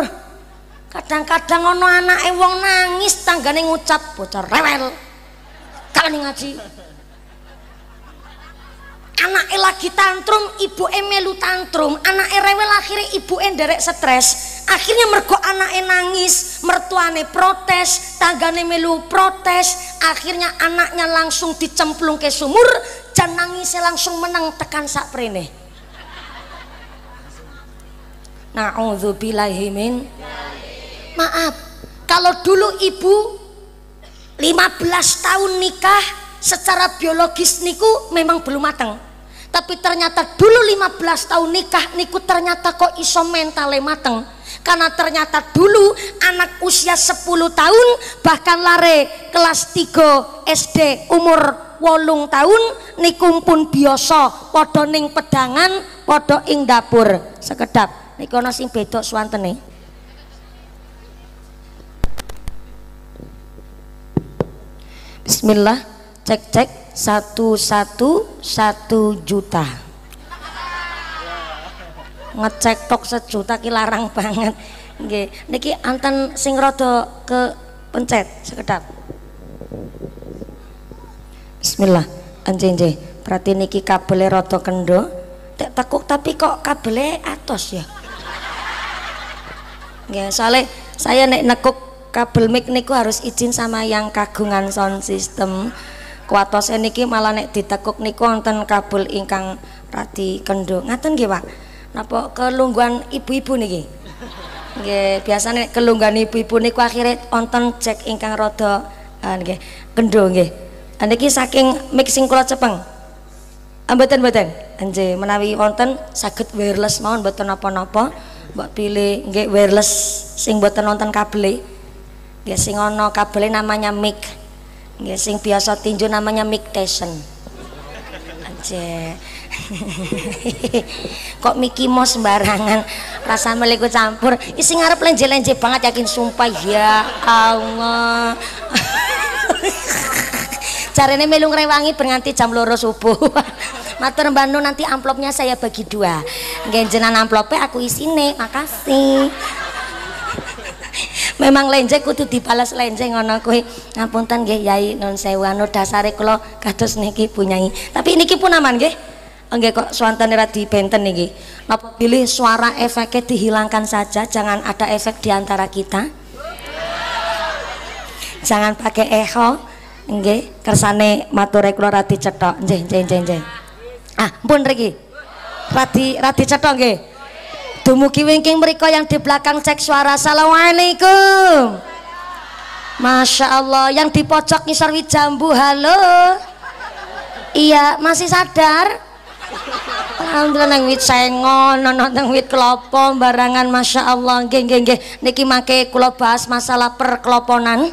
kadang-kadang ono anak wong nangis tanggane ngucap bocah rewel nih ngaji anak lagi tantrum ibu melu tantrum anak rewel akhirnya ibu derek stres akhirnya mergo anake nangis mertuane protes tanggane melu protes akhirnya anaknya langsung dicemplung ke sumur dan nangisnya langsung menang tekan sak prene na'udzubillahi min maaf kalau dulu ibu 15 tahun nikah secara biologis niku memang belum mateng. tapi ternyata dulu 15 tahun nikah niku ternyata kok iso mentale mateng karena ternyata dulu anak usia 10 tahun bahkan lare kelas 3 SD umur wolung tahun nikum pun biasa padha ning pedangan padha ing dapur sekedap niku ana sing bedok suwantene Bismillah cek cek satu satu satu juta ngecek tok sejuta ki larang banget nggih niki anten sing rada ke pencet sekedap Bismillah anjenje berarti niki kabelnya rada kendo Tak tekuk tapi kok kabelnya atos ya nggih soalnya saya nek nekuk kabel mic niku harus izin sama yang kagungan sound system kuatos niki malah nek ditekuk niku wonten kabel ingkang radi kendo ngaten nggih Pak napa kelungguhan ibu-ibu niki nggih biasane kelungguan ibu-ibu niku akhirnya wonten cek ingkang rada eh, nggih kendo nggih niki saking mixing sing kula cepeng ah, mboten mboten anje menawi wonten saged wireless mawon mboten napa-napa mbok pilih nggih wireless sing mboten wonten kabel e nggih sing ana namanya mic nggih sing biasa tinju namanya mic station aja kok Mickey Mouse sembarangan rasa meliku campur isi ngarep lenje-lenje banget yakin sumpah ya Allah Carane melu ngrewangi berganti jam loro subuh matur mbak nanti amplopnya saya bagi dua genjenan amplopnya aku isine makasih memang lenjeng kudu dibalas lenjeng ngono kuwi ngapunten nggih Yai non sewu anu dasare kula kados niki punyai tapi niki pun aman nggih enggak oh, kok suantane ra dibenten niki napa pilih suara efeknya dihilangkan saja jangan ada efek di antara kita jangan pakai echo Enggak. kersane mature kula ra dicetok nggih nggih nggih ah pun riki radi radi cetok ge. Dumugi wingking mereka yang di belakang cek suara. Assalamualaikum. Masya Allah, yang di pojok ngisar jambu, halo. Iya, masih sadar? Alhamdulillah neng wit sengon, nono nang wit kelopo, barangan masya Allah, geng geng geng. Niki make kulo bahas masalah perkeloponan.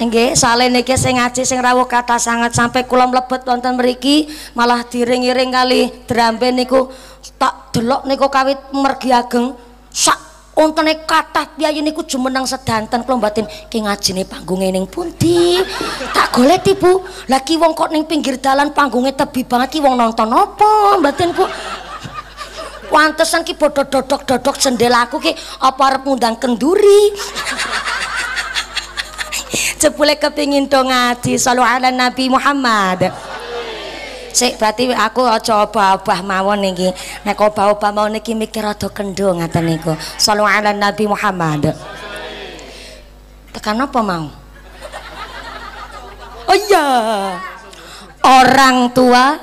enggak, sale niki sing ngaji sing rawuh kata sangat sampai kulam lepet wonten mriki malah diring-iring kali drambe niku tak delok niku kawit mergi ageng sak wontene kathah piyayi niku jumeneng sedanten kula mboten ki ngajine panggung ning pundi tak golet ibu lah ki wong kok ning pinggir dalan panggunge tebi banget ki wong nonton apa mboten bu Wantesan ki bodoh dodok dodok cendela aku ki apa arep ngundang kenduri cepule kepingin dong ngaji sallu ala nabi Muhammad Sik berarti aku aja obah-obah mawon iki. Nek obah-obah mawon iki mikir rada kendho ngaten niku. Sallallahu ala Nabi Muhammad. Tekan apa mau? Oh iya. Orang tua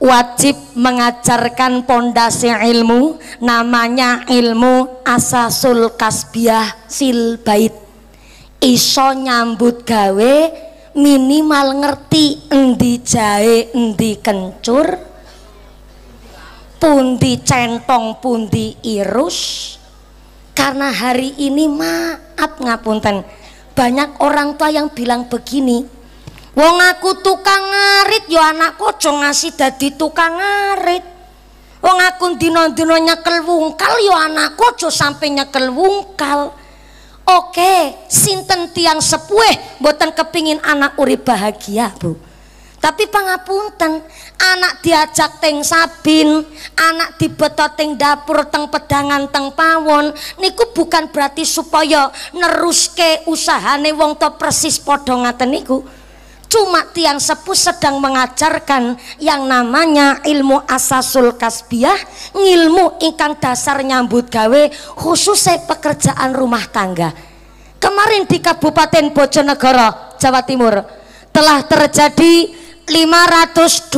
wajib mengajarkan pondasi ilmu namanya ilmu asasul kasbiah sil bait iso nyambut gawe minimal ngerti endi jahe endi kencur pundi centong pundi irus karena hari ini maaf ngapunten banyak orang tua yang bilang begini wong aku tukang ngarit yo anak kocong ngasih dadi tukang ngarit wong aku dino dino nyekel wungkal yo anak kocong sampai nyekel wungkal Oke, sinten tiang sepuh mboten kepingin anak urip bahagia, Bu. Tapi pangapunten, anak diajak teng sabin, anak dibetot teng dapur teng pedangan teng pawon, niku bukan berarti supaya neruske usahane wong to persis padha ngaten niku. Cuma tiang sepuh sedang mengajarkan yang namanya ilmu asasul kasbiah, ngilmu ingkang dasar nyambut gawe khususnya pekerjaan rumah tangga. Kemarin di Kabupaten Bojonegoro, Jawa Timur, telah terjadi 526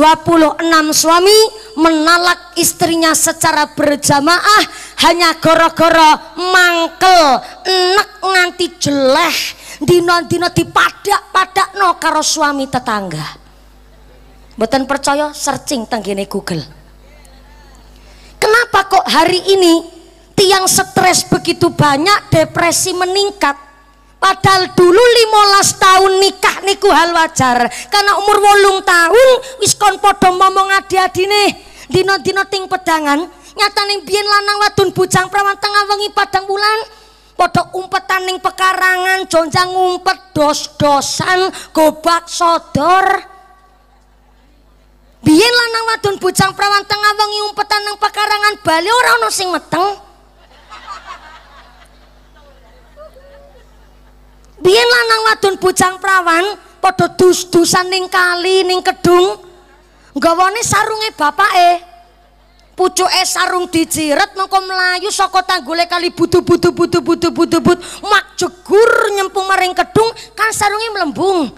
suami menalak istrinya secara berjamaah hanya goro-goro mangkel enak nganti jeleh Dino, Dino dipadak no, karo suami tetangga Beten percaya searching tenggene Google. Kenapa kok hari ini tiang stres begitu banyak, depresi meningkat? Padahal dulu lima 15 tahun nikah niku hal wajar. Karena umur wolung tahun wis kon ngomong adi nih. Dino, Dino ting pedangan, Nyata bian lanang wadun bujang prawan tengah wengi padang bulan podok umpetan ning pekarangan jonjang ngumpet dos-dosan gobak sodor biyen lanang wadon bujang prawan tengah wengi umpetan ning pekarangan bali ora ana sing meteng biyen lanang wadon bujang prawan podok dus-dusan ning kali ning kedung nggawane sarunge bapake eh. es sarung dijiret mengko melayu saka tanggule kali butu butu butu butu butu but mak jegur nyempung maring kedung kan sarunge mlembung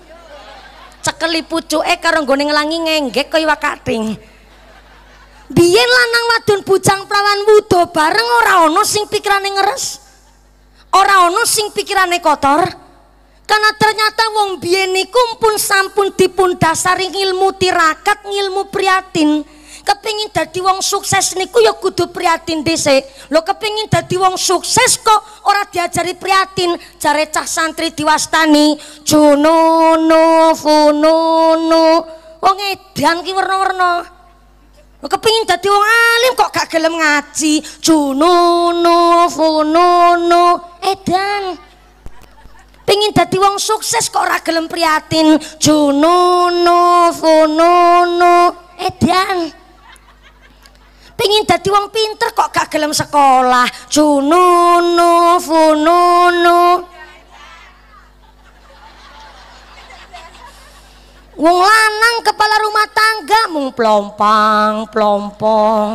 cekeli pucuke karung nggone langi ngenggek kaya wakating biyen lanang wadon bujang prawan wudo bareng ora ana sing pikirane ngeres ora ana sing pikirane kotor karena ternyata wong biyen niku pun sampun dipun dasari ilmu tirakat ilmu priatin kepingin dadi wong sukses niku ya kudu priatin dhisik. Lho kepingin dadi wong sukses kok ora diajari priatin, jare cah santri diwastani jununu fununu. Wong edan ki werna-werna. Lho kepingin dadi wong alim kok gak gelem ngaji, jununu fununu. Edan pengin dadi wong sukses kok ora gelem prihatin jununu fununu edan pingin dadi wong pinter kok gak gelem sekolah. Jununu fununu. Wong lanang kepala rumah tangga mung plompang, plompong.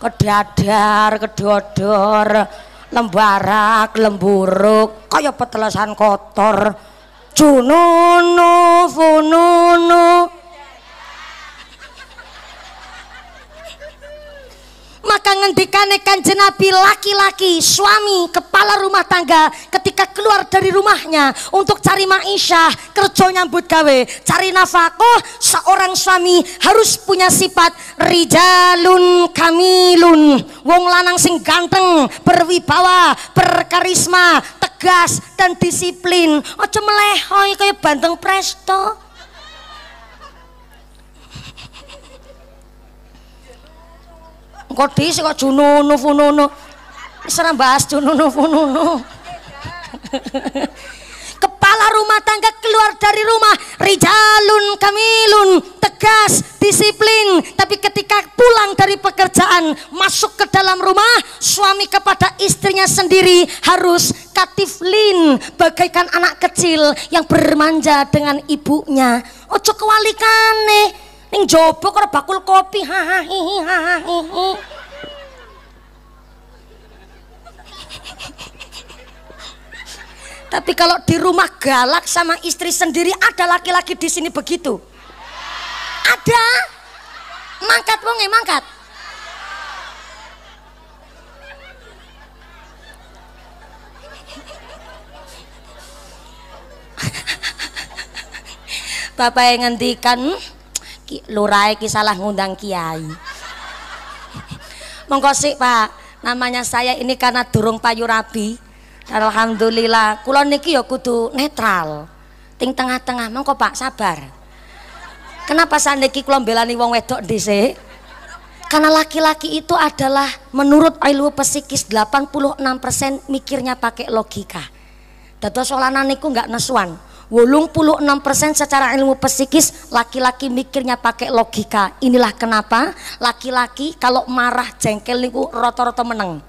Kedadar, kedodor, lembarak, lemburuk, kaya petelasan kotor. Jununu fununu. maka ngendikane kanjeng Nabi laki-laki suami kepala rumah tangga ketika keluar dari rumahnya untuk cari ma'isyah kerja nyambut gawe cari nafkah seorang suami harus punya sifat rijalun kamilun wong lanang sing ganteng berwibawa berkarisma tegas dan disiplin ojo melehoi kayak banteng presto di kok jununu fununu. serang bahas jununu fununu. Kepala rumah tangga keluar dari rumah rijalun kamilun, tegas, disiplin. Tapi ketika pulang dari pekerjaan, masuk ke dalam rumah, suami kepada istrinya sendiri harus katiflin, bagaikan anak kecil yang bermanja dengan ibunya. Ojo kewalikane, ning jobo karo bakul kopi ha ha hi hi ha ha hi hi Tapi kalau di rumah galak sama istri sendiri ada laki-laki di sini begitu? Ada. Mangkat wonge eh, mangkat. Bapak yang ngendikan hmm? Lurai lurae ki salah ngundang kiai monggo sik Pak namanya saya ini karena durung payu rabi alhamdulillah kula niki ya kudu netral ting tengah-tengah monggo Pak sabar kenapa saya niki kula belani wong wedok dhisik karena laki-laki itu adalah menurut ilmu psikis 86% mikirnya pakai logika. Dados solana niku nggak nesuan 86% secara ilmu psikis laki-laki mikirnya pakai logika. Inilah kenapa laki-laki kalau marah jengkel niku rata-rata meneng.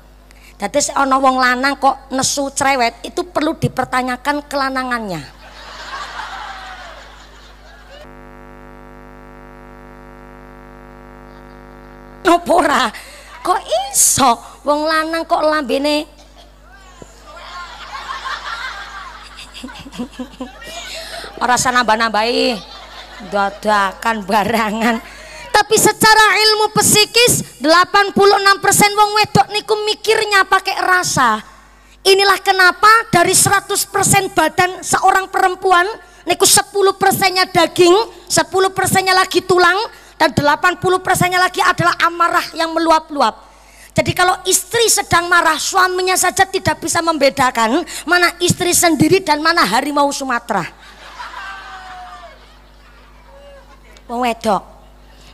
jadi seorang wong lanang kok nesu cerewet itu perlu dipertanyakan kelanangannya. nopora Kok iso wong lanang kok lambene Ora nambah-nambahi dadakan barangan. Tapi secara ilmu psikis 86% wong wedok niku mikirnya pakai rasa. Inilah kenapa dari 100% badan seorang perempuan niku 10 persennya daging, 10 persennya lagi tulang, dan 80 persennya lagi adalah amarah yang meluap-luap. Jadi kalau istri sedang marah, suaminya saja tidak bisa membedakan mana istri sendiri dan mana harimau Sumatera. Wong wedok.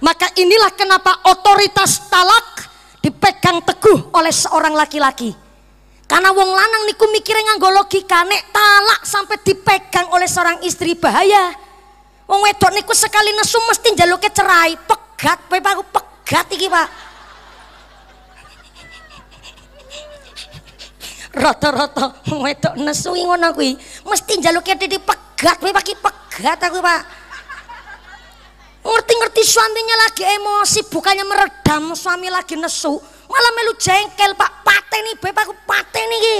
Maka inilah kenapa otoritas talak dipegang teguh oleh seorang laki-laki. Karena wong lanang niku mikirnya nganggo logika nek talak sampai dipegang oleh seorang istri bahaya. Wong wedok niku sekali nesu mesti njaluke cerai, pegat, Pak, pegat iki, Pak. rata-rata wedok nesu ngono kuwi mesti njaluke dadi pegat kowe pagi pegat aku Pak ngerti-ngerti suaminya lagi emosi bukannya meredam suami lagi nesu malah melu jengkel Pak pateni bae Pak aku pateni iki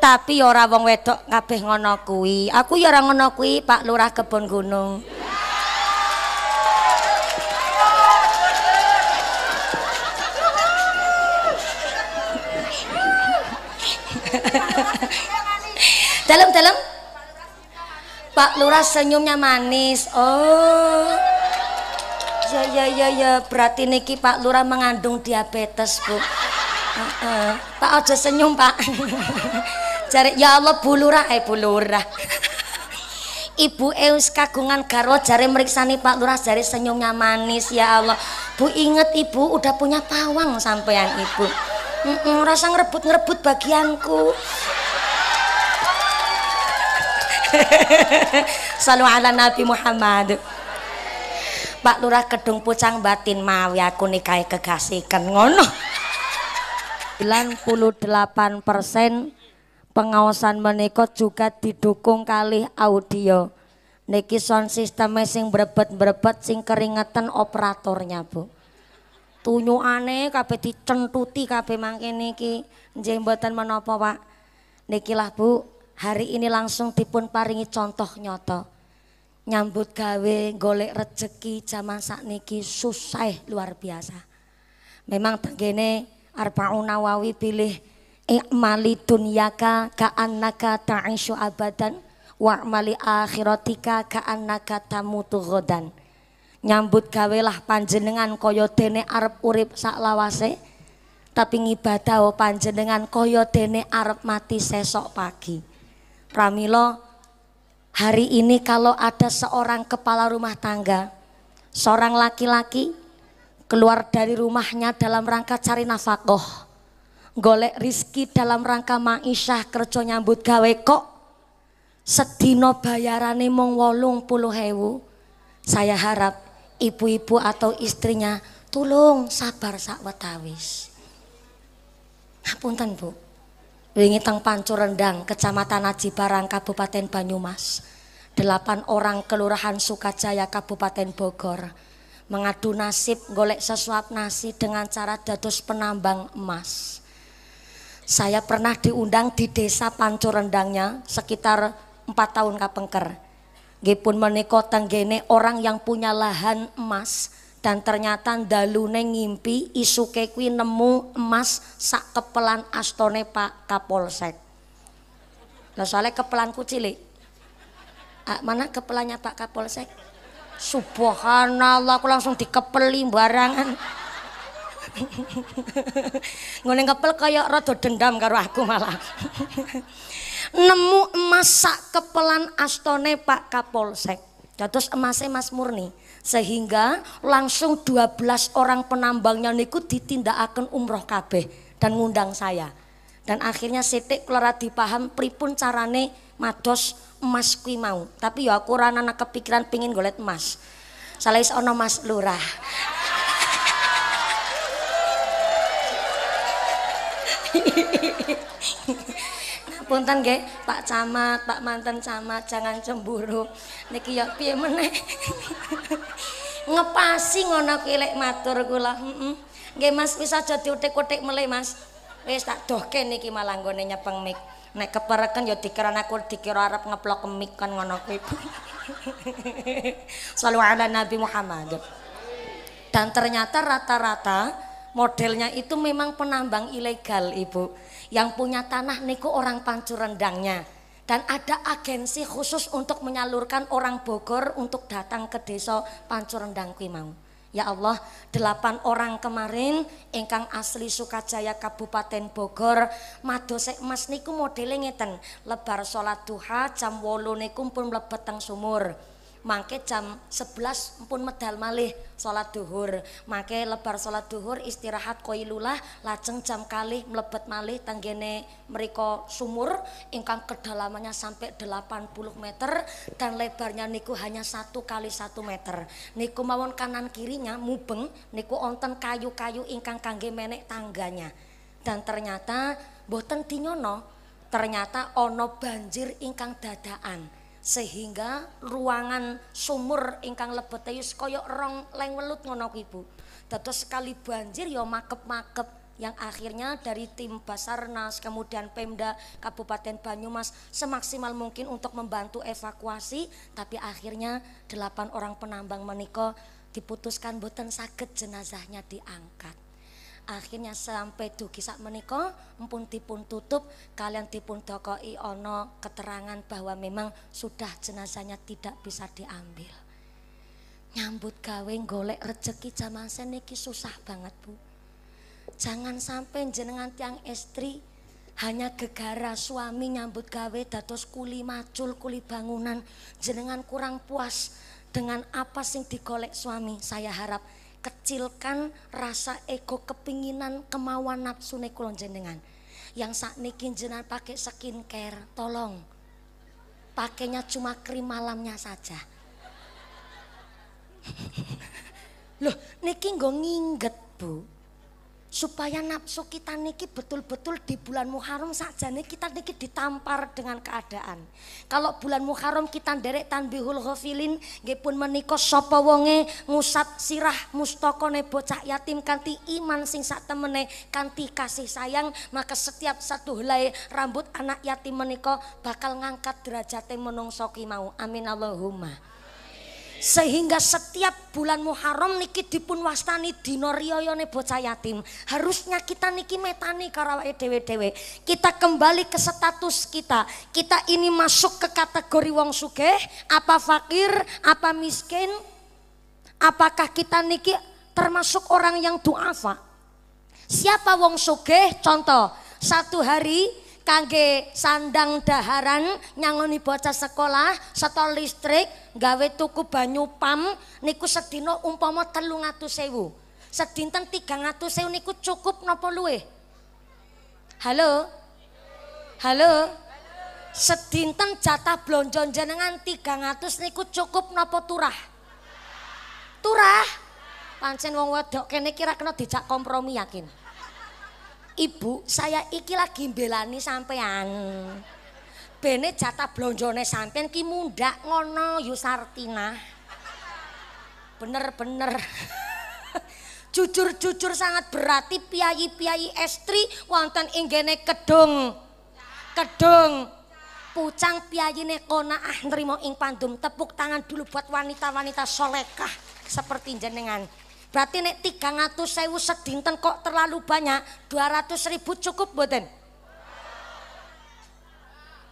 tapi ora wong wedok kabeh ngono kuwi aku ya ora ngono kuwi Pak Lurah Kebon Gunung yeah. dalam dalam Pak Lurah senyumnya manis oh ya ya ya ya berarti niki Pak Lurah mengandung diabetes bu uh, uh. Pak aja senyum Pak cari ya Allah Bu Lurah eh Bu Lurah Ibu Eus kagungan garwa jari nih Pak Lurah jari senyumnya manis ya Allah Bu inget Ibu udah punya pawang sampean Ibu merasa rasa ngerebut-ngerebut bagianku. selalu ala Nabi Muhammad. Pak Lurah Kedung Pucang batin mawi aku nikahi kegasikan ngono. 98% persen pengawasan menikot juga didukung kali audio. Niki sistem mesing sing brebet sing keringetan operatornya, Bu tunyukane kabeh dicentuti kabeh mangkene iki nggih mboten menapa Pak nikilah Bu hari ini langsung dipun paringi contoh nyoto, nyambut gawe golek cama zaman sakniki susah luar biasa memang tenggene Arbaun wawi pilih I'mali dunyaka ka'annaka ta'ishu abadan wa'mali akhiratika ka'annaka tamutu ghadan nyambut gawelah panjenengan kaya dene arep urip lawase tapi ngibadah panjenengan kaya dene arep mati sesok pagi pramila hari ini kalau ada seorang kepala rumah tangga seorang laki-laki keluar dari rumahnya dalam rangka cari nafkah golek rizki dalam rangka maisyah kerja nyambut gawe kok sedino bayarane mung wolung puluh hewu saya harap ibu-ibu atau istrinya tolong sabar sak wetawis ngapunten bu wingi teng pancur rendang kecamatan Aji Barang Kabupaten Banyumas delapan orang kelurahan Sukajaya Kabupaten Bogor mengadu nasib golek sesuap nasi dengan cara dados penambang emas. Saya pernah diundang di desa pancur Rendangnya sekitar empat tahun kapengker Gipun menika tenggene orang yang punya lahan emas dan ternyata dalune ngimpi isu kekwi nemu emas sak kepelan astone Pak Kapolsek. Lah soalnya kepelanku cilik. Ah, mana kepelannya Pak Kapolsek? Subhanallah, aku langsung dikepeli barangan. Ngene kepel kaya rada dendam karo aku malah. nemu emas sak kepelan astone Pak Kapolsek. Jatuh emas emas murni sehingga langsung 12 orang penambangnya niku ditindakaken umroh kabeh dan ngundang saya. Dan akhirnya setik kula dipaham pripun carane mados emas kuwi mau. Tapi ya aku rana ana kepikiran pingin golek emas. Salais ono Mas Lurah. punten nggih Pak Camat, Pak mantan camat jangan cemburu. Niki ya piye meneh. Ngepasi ngono kuwi lek matur kula. Heeh. Nggih Mas wis aja diutik-utik mele Mas. Wis tak dohke niki malah nggone nyepeng mik. Nek kepereken ya dikira aku dikira arep ngeplok mik kan ngono kuwi. Sallu ala Nabi Muhammad. Dan ternyata rata-rata modelnya itu memang penambang ilegal, Ibu yang punya tanah niku orang Pancur rendangnya dan ada agensi khusus untuk menyalurkan orang Bogor untuk datang ke desa Pancur rendang mau Ya Allah, delapan orang kemarin ingkang asli Sukajaya Kabupaten Bogor, madosek mas niku modele ngeten, lebar sholat duha jam 8 niku pun mlebet sumur. mangke jam 11 pun medal malih salat duhur mangke lebar salat duhur istirahat koilulah lajeng jam kali mlebet malih tanggene mereka sumur ingkang kedalamannya sampai 80 meter dan lebarnya niku hanya 1 kali 1 meter niku mawon kanan kirinya mubeng niku onten kayu-kayu ingkang kangge menek tangganya dan ternyata boten dinyono ternyata ono banjir ingkang dadaan sehingga ruangan sumur ingkang lebet ayus koyok rong leng welut ngono Ibu. terus sekali banjir yo ya makep-makep yang akhirnya dari tim Basarnas kemudian Pemda Kabupaten Banyumas semaksimal mungkin untuk membantu evakuasi tapi akhirnya delapan orang penambang meniko diputuskan boten sakit jenazahnya diangkat akhirnya sampai dugi sak menika empun dipun tutup kalian dipun dokoi ono keterangan bahwa memang sudah jenazahnya tidak bisa diambil nyambut gawe golek rejeki zaman seniki susah banget bu jangan sampai jenengan tiang istri hanya gegara suami nyambut gawe datos kuli macul kuli bangunan jenengan kurang puas dengan apa sing digolek suami saya harap kecilkan rasa ego kepinginan kemauan nafsu niku jenengan yang saat nikin jenengan pakai care, tolong pakainya cuma krim malamnya saja loh niki nggo nginget bu supaya nafsu kita niki betul-betul di bulan Muharram saja niki kita niki ditampar dengan keadaan. Kalau bulan Muharram kita nderek tanbihul ghafilin nggih pun menika sapa wonge ngusap sirah mustakone bocah yatim kanti iman sing sak temene kanti kasih sayang maka setiap satu helai rambut anak yatim menika bakal ngangkat derajate menungso ki mau. Amin Allahumma. Sehingga setiap bulan Muharram niki dipun wastani dina riyayane bocah yatim. Harusnya kita niki metani karo awake dhewe-dhewe. Kita kembali ke status kita. Kita ini masuk ke kategori wong sugih, apa fakir, apa miskin? Apakah kita niki termasuk orang yang duafa? Siapa wong sugih? Contoh, satu hari kangge sandang daharan nyangoni bocah sekolah setol listrik gawe tuku banyu pam niku sedino umpama telung atu sewu sedinten tiga atu sewu niku cukup nopo luwe halo halo sedinten jatah blonjon jenengan tiga atus niku cukup nopo turah turah pancen wong wedok kene kira kena dijak kompromi yakin ibu saya iki lagi belani sampean bene jatah blonjone sampean ki muda ngono yusartina bener-bener jujur-jujur sangat berarti piayi-piayi estri wonten inggene kedung kedung pucang piayine kona ah nerimo ing pandum tepuk tangan dulu buat wanita-wanita solekah seperti jenengan Berarti nek 300 sewu sedinten kok terlalu banyak 200 ribu cukup boten?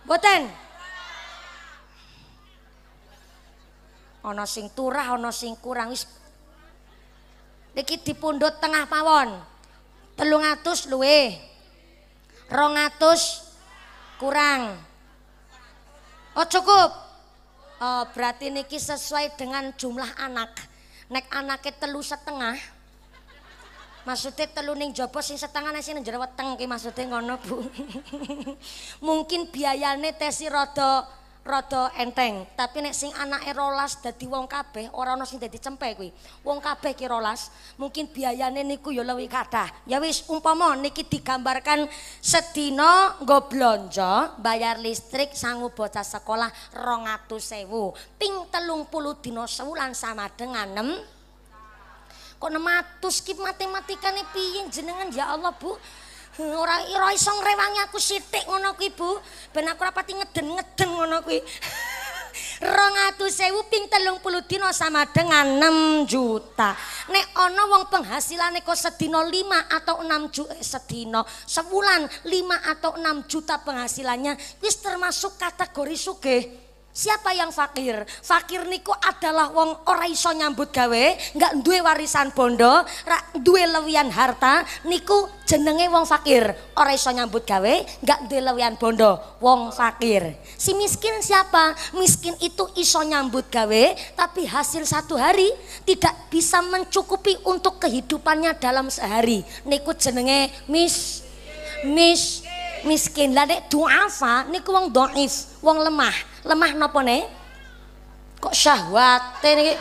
Boten? Ono sing turah, ono sing kurang wis. Niki dipundhut tengah mawon. 300 luwe. 200 kurang. Oh cukup. Oh, berarti niki sesuai dengan jumlah anak. nek anake telu setengah maksudnya telu ning jaba sing setengah nek sing jero weteng ki maksude ngono Bu mungkin biayane tesi rodo... rada enteng, tapi nek sing anake rolas dadi wong kabeh ora ana sing dadi cempe kuwi. Wong kabeh ki rolas, mungkin biayane niku ya luwih kathah. Ya wis umpama niki digambarkan sedina nggo blonjo bayar listrik sangu bocah sekolah 200.000, ping 30 dina sewulan sama dengan 6 Kok 600 ki matematikane piye jenengan ya Allah Bu? ora ora iso ngrewangi aku sithik ngono kuwi Bu ben aku ora pati ngeden-ngeden ngono kuwi 200.000 ping 30 dina sama dengan 6 juta. Nek ana wong penghasilane kok sedina 5 atau 6 juta eh, sedina, sebulan 5 atau 6 juta penghasilannya wis termasuk kategori sugih. Siapa yang fakir? Fakir niku adalah wong ora iso nyambut gawe, nggak duwe warisan bondo, rak duwe lewian harta, niku jenenge wong fakir. Ora iso nyambut gawe, nggak duwe lewian bondo, wong fakir. Si miskin siapa? Miskin itu iso nyambut gawe, tapi hasil satu hari tidak bisa mencukupi untuk kehidupannya dalam sehari. Niku jenenge mis mis miskin. Lah nek duafa niku wong dhaif, wong lemah lemah nopo ne kok syahwat ini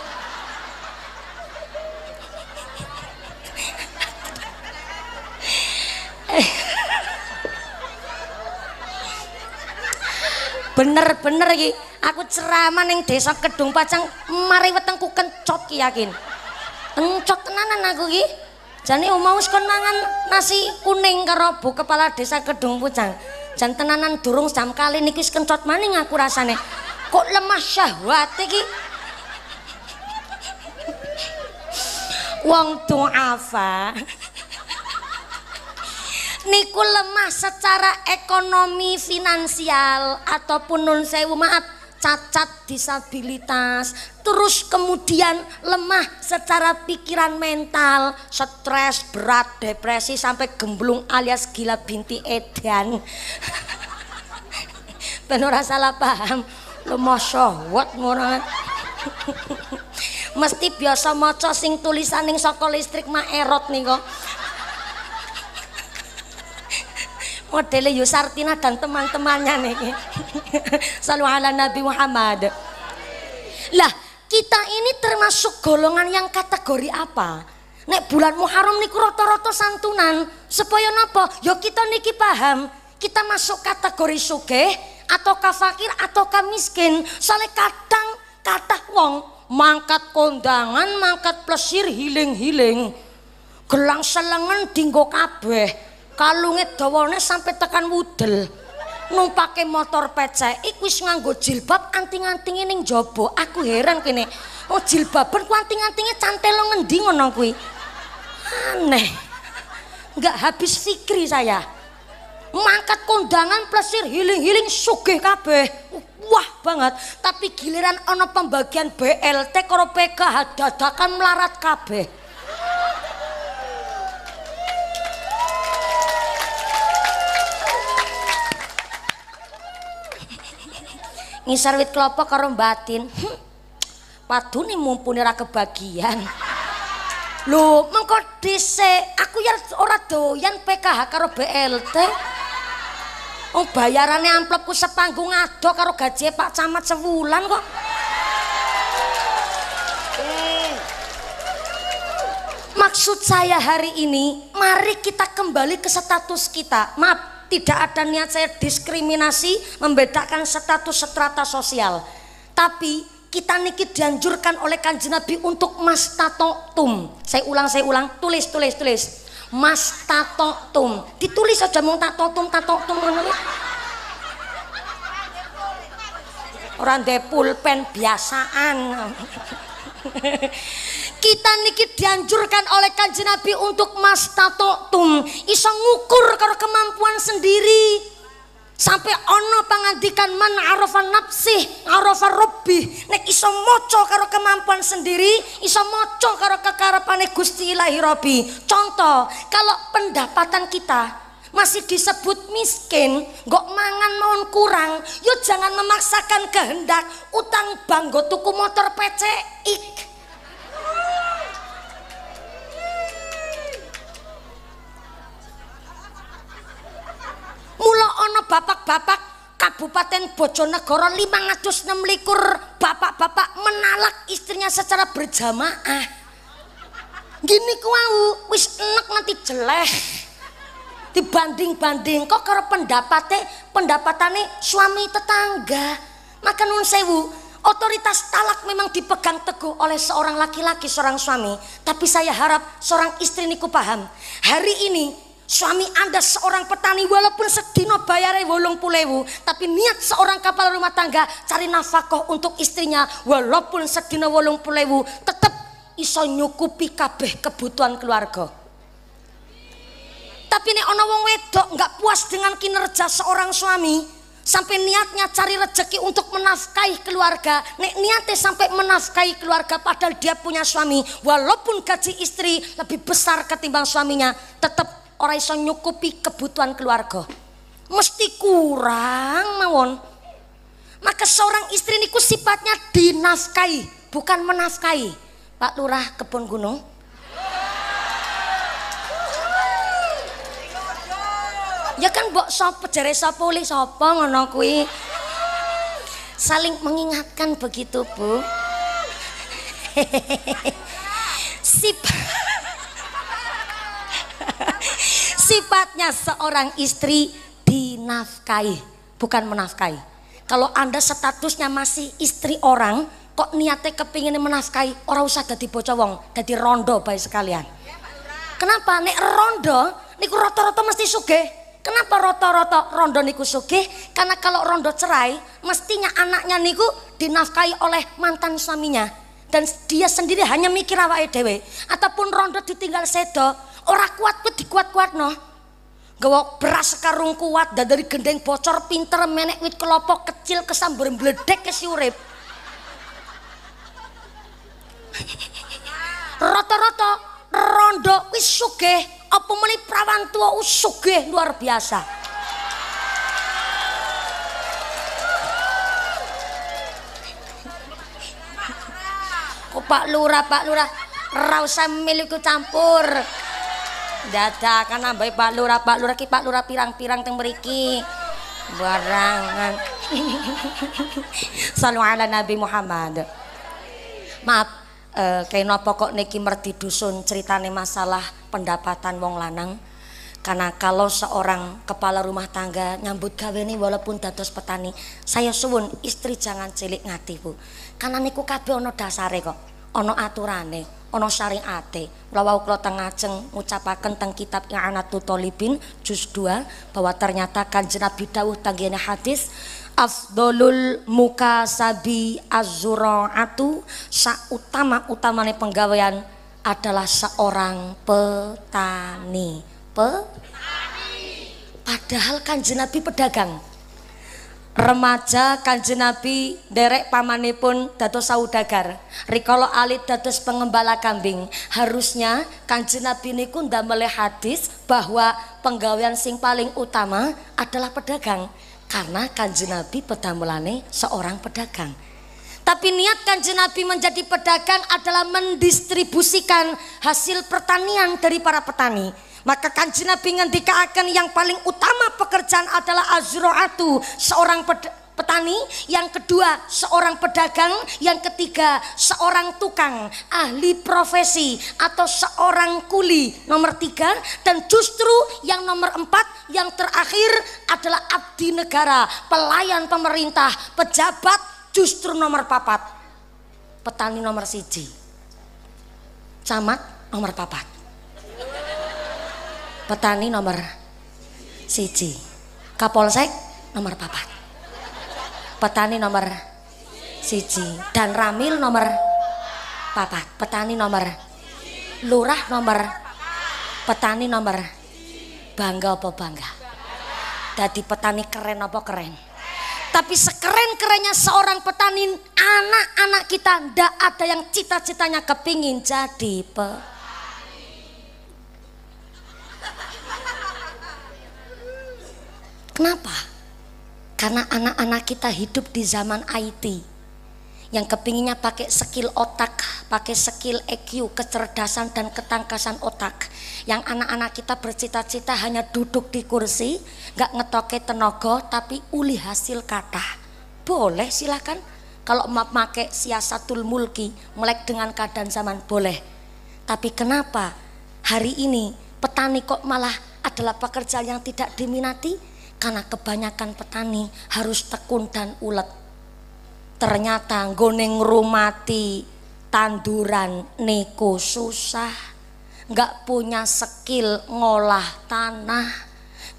bener-bener iki aku ceramah ning desa Kedung Pacang mari wetengku kencot ki yakin kencot tenanan aku iki jane mau wis mangan nasi kuning karo bu kepala desa Kedung Pucang jan tenanan durung jam kali niki kencot maning aku rasane kok lemah syahwat iki wong duafa niku lemah secara ekonomi finansial ataupun nun sewu maaf cacat disabilitas terus kemudian lemah secara pikiran mental stres berat depresi sampai gemblung alias gila binti edan benar salah paham lu masya murah mesti biasa maca sing tulisan yang saka listrik ma erot nih kok modele yo Sartina dan teman-temannya nih selalu ala Nabi Muhammad lah kita ini termasuk golongan yang kategori apa nek bulan Muharram niku rata roto santunan supaya napa yo kita niki paham kita masuk kategori sugih atau kafakir atau miskin soalnya kadang kata wong mangkat kondangan mangkat plesir hiling-hiling gelang selengan dinggo kabeh kalunge dawane sampe tekan wudel numpake motor pecah iku wis nganggo jilbab anting-antinge ning jaba aku heran kene oh jilbaben ku anting-antinge cantelo ngendi ngono kuwi aneh enggak habis fikri saya mangkat kondangan plesir healing-healing sugih kabeh wah banget tapi giliran ana pembagian BLT karo PKH dadakan melarat kabeh ngisar wit kelapa karo batin hm, nih mumpuni ra kebagian Lu mengko dhisik aku ya ora doyan PKH karo BLT Oh bayarannya amplopku sepanggung adoh karo gaji Pak Camat sebulan. kok. Eh. Maksud saya hari ini, mari kita kembali ke status kita. Maaf, tidak ada niat saya diskriminasi membedakan status strata sosial tapi kita niki dianjurkan oleh kanjeng Nabi untuk mastatotum saya ulang saya ulang tulis tulis tulis mastatotum ditulis saja mau tatotum tatotum ya. orang depulpen biasaan kita niki dianjurkan oleh kanjeng Nabi untuk mastatotum iso ngukur karo kemampuan sendiri sampai ono pangandikan man arafa napsih arafa robbi nek iso moco karo kemampuan sendiri iso moco karo kekarepane gusti ilahi robbi contoh kalau pendapatan kita masih disebut miskin, nggak mangan mohon kurang, yuk jangan memaksakan kehendak, utang bang banggo tuku motor PCX. ik. Mula ono bapak-bapak Kabupaten Bojonegoro 506 likur bapak-bapak menalak istrinya secara berjamaah. Gini kuau, wis enak nanti jelek dibanding-banding kok karo pendapatnya pendapatannya suami tetangga maka nun sewu otoritas talak memang dipegang teguh oleh seorang laki-laki seorang suami tapi saya harap seorang istri niku paham hari ini suami anda seorang petani walaupun sedino bayare wolong pulewu tapi niat seorang kapal rumah tangga cari nafkah untuk istrinya walaupun sedino wolong pulewu tetap iso nyukupi kabeh kebutuhan keluarga tapi ini ono wong wedok nggak puas dengan kinerja seorang suami, sampai niatnya cari rezeki untuk menafkahi keluarga, nek niatnya sampai menafkahi keluarga padahal dia punya suami, walaupun gaji istri lebih besar ketimbang suaminya, tetap orang iso nyukupi kebutuhan keluarga. Mesti kurang mawon. Maka seorang istri niku sifatnya dinafkahi, bukan menafkahi. Pak Lurah Kebun Gunung, ya kan mbok sapa jare sapa li sapa ngono kuwi saling mengingatkan begitu Bu Sip sifatnya seorang istri dinafkahi bukan menafkahi kalau anda statusnya masih istri orang kok niatnya kepingin menafkahi orang usah jadi bocah wong jadi rondo baik sekalian kenapa nek rondo niku rata-rata mesti sugih Kenapa roto-roto rondo niku sugih? Karena kalau rondo cerai, mestinya anaknya niku dinafkahi oleh mantan suaminya. Dan dia sendiri hanya mikir awake dhewe. Ataupun rondo ditinggal sedo, ora kuat kuat dikuat-kuat no. Gawok beras karung kuat dan dari gendeng bocor pinter menek wit kelopok kecil kesam bledek ke Roto-roto rondo wis sugih apa meneh perawan tua usugih luar biasa kok Pak Lurah Pak Lurah ra milikku campur dadakan nambahi Pak Lurah Pak Lurah ki Pak Lurah pirang-pirang yang beriki barangan Salam ala Nabi Muhammad maaf eh, kena pokok niki Mertidusun dusun ceritane masalah pendapatan wong lanang karena kalau seorang kepala rumah tangga nyambut gawe nih walaupun dados petani saya suwun istri jangan cilik ngati bu karena niku kabeh ono dasare kok ono aturane ono syariate lawau tengah ceng, ngucapaken tentang kitab tuh Talibin juz 2 bahwa ternyata kanjeng Nabi dawuh hadis afdolul muka sabi azuraatu utama utamane penggawean adalah seorang petani petani padahal kanjeng Nabi pedagang remaja kanjeng Nabi derek pamanipun dados saudagar rikolo alit dados pengembala kambing harusnya kanjeng Nabi kunda melihat hadis bahwa penggawean sing paling utama adalah pedagang karena kanjeng Nabi pedamulane seorang pedagang. Tapi niat kanjeng Nabi menjadi pedagang adalah mendistribusikan hasil pertanian dari para petani. Maka kanji Nabi akan yang paling utama pekerjaan adalah azroatu seorang petani, yang kedua seorang pedagang, yang ketiga seorang tukang, ahli profesi atau seorang kuli nomor tiga dan justru yang nomor empat yang terakhir adalah abdi negara, pelayan pemerintah, pejabat justru nomor papat, petani nomor siji, camat nomor papat petani nomor siji Kapolsek nomor papat petani nomor siji dan Ramil nomor papat petani nomor lurah nomor petani nomor bangga apa bangga jadi petani keren apa keren tapi sekeren-kerennya seorang petani anak-anak kita ndak ada yang cita-citanya kepingin jadi petani Kenapa? Karena anak-anak kita hidup di zaman IT yang kepinginnya pakai skill otak, pakai skill EQ, kecerdasan dan ketangkasan otak. Yang anak-anak kita bercita-cita hanya duduk di kursi, gak ngetoke tenaga, tapi uli hasil kata. Boleh silahkan. Kalau memakai siasatul mulki, melek dengan keadaan zaman boleh. Tapi kenapa hari ini petani kok malah adalah pekerjaan yang tidak diminati? karena kebanyakan petani harus tekun dan ulet. Ternyata goneng rumati tanduran neko susah, nggak punya skill ngolah tanah.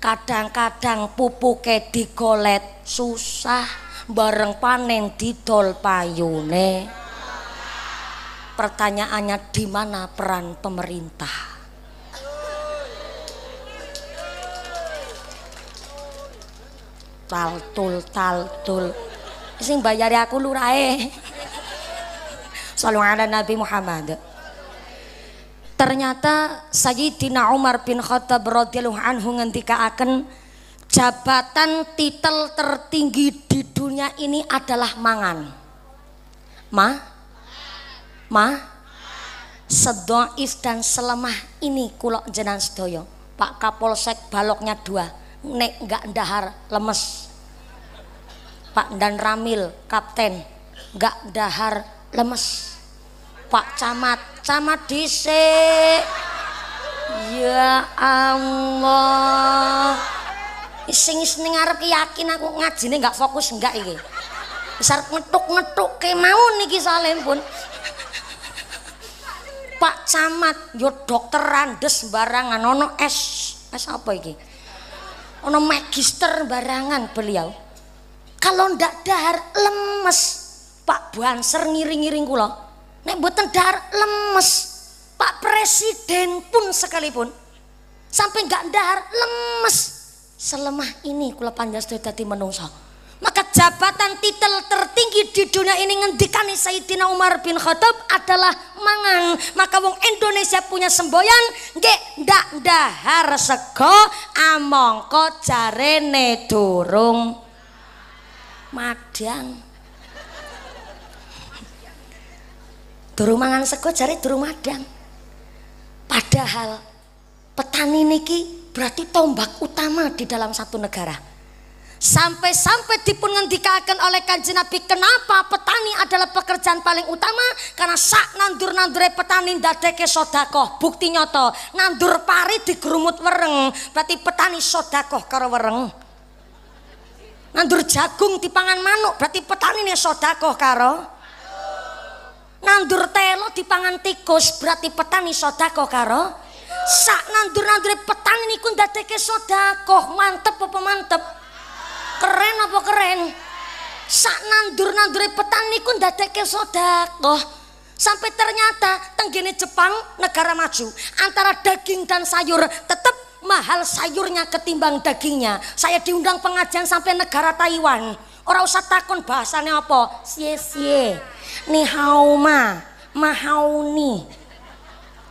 Kadang-kadang pupuk digolet susah, bareng panen didol payune. Pertanyaannya di mana peran pemerintah? taltul taltul sing bayari aku lurae ada Nabi Muhammad ternyata Sayyidina Umar bin Khattab radhiyallahu anhu akan jabatan titel tertinggi di dunia ini adalah mangan ma ma sedoif dan selemah ini kulok jenang sedoyo Pak Kapolsek baloknya dua nek gak dahar lemes Pak Dan Ramil kapten gak dahar lemes Pak Camat Camat dhisik Ya Allah sing sing ngarep yakin aku ngajine gak fokus nggak iki besar ngetuk-ngetuk ke mau niki Salim pun Pak Camat yo dokteran randes barangan ono es es apa iki ono magister barangan beliau kalau ndak dahar lemes Pak Banser ngiring-ngiring kula nek mboten dahar lemes Pak Presiden pun sekalipun sampai nggak dahar lemes selemah ini kula panjang sudah tadi menungso jabatan titel tertinggi di dunia ini ngendikan Sayyidina Umar bin Khattab adalah mangan maka wong Indonesia punya semboyan nggih ndak dahar sego amangka jarene durung madang durung mangan sego jare durung madang padahal petani niki berarti tombak utama di dalam satu negara Sampai-sampai dipun ngendikakan oleh kanjeng Nabi kenapa petani adalah pekerjaan paling utama karena sak nandur-nandure petani ndadeke sodakoh bukti nyoto nandur pari digerumut wereng berarti petani sodakoh karo wereng nandur jagung dipangan manuk berarti petani nih sodakoh karo nandur telo dipangan tikus berarti petani sodakoh karo sak nandur-nandure petani niku ndadeke sodakoh mantep apa mantep Keren apa keren? Sak nandur-nandure petani niku ndadekke sedekah. Sampai ternyata tenggene Jepang negara maju antara daging dan sayur tetap mahal sayurnya ketimbang dagingnya. Saya diundang pengajian sampai negara Taiwan. Orang usah takon bahasanya apa? Sie sie. Ni mahau ni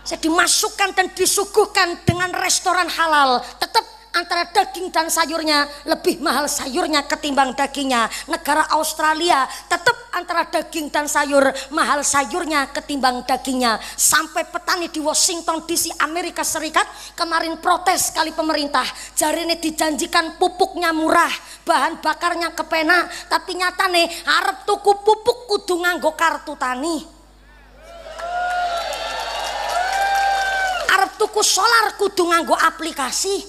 Saya dimasukkan dan disuguhkan dengan restoran halal. Tetap antara daging dan sayurnya lebih mahal sayurnya ketimbang dagingnya. Negara Australia tetap antara daging dan sayur mahal sayurnya ketimbang dagingnya. Sampai petani di Washington DC Amerika Serikat kemarin protes kali pemerintah. Jari ini dijanjikan pupuknya murah, bahan bakarnya kepenak, tapi nyata nih harap tuku pupuk kudu nganggo kartu tani. arep tuku solar kudu nganggo aplikasi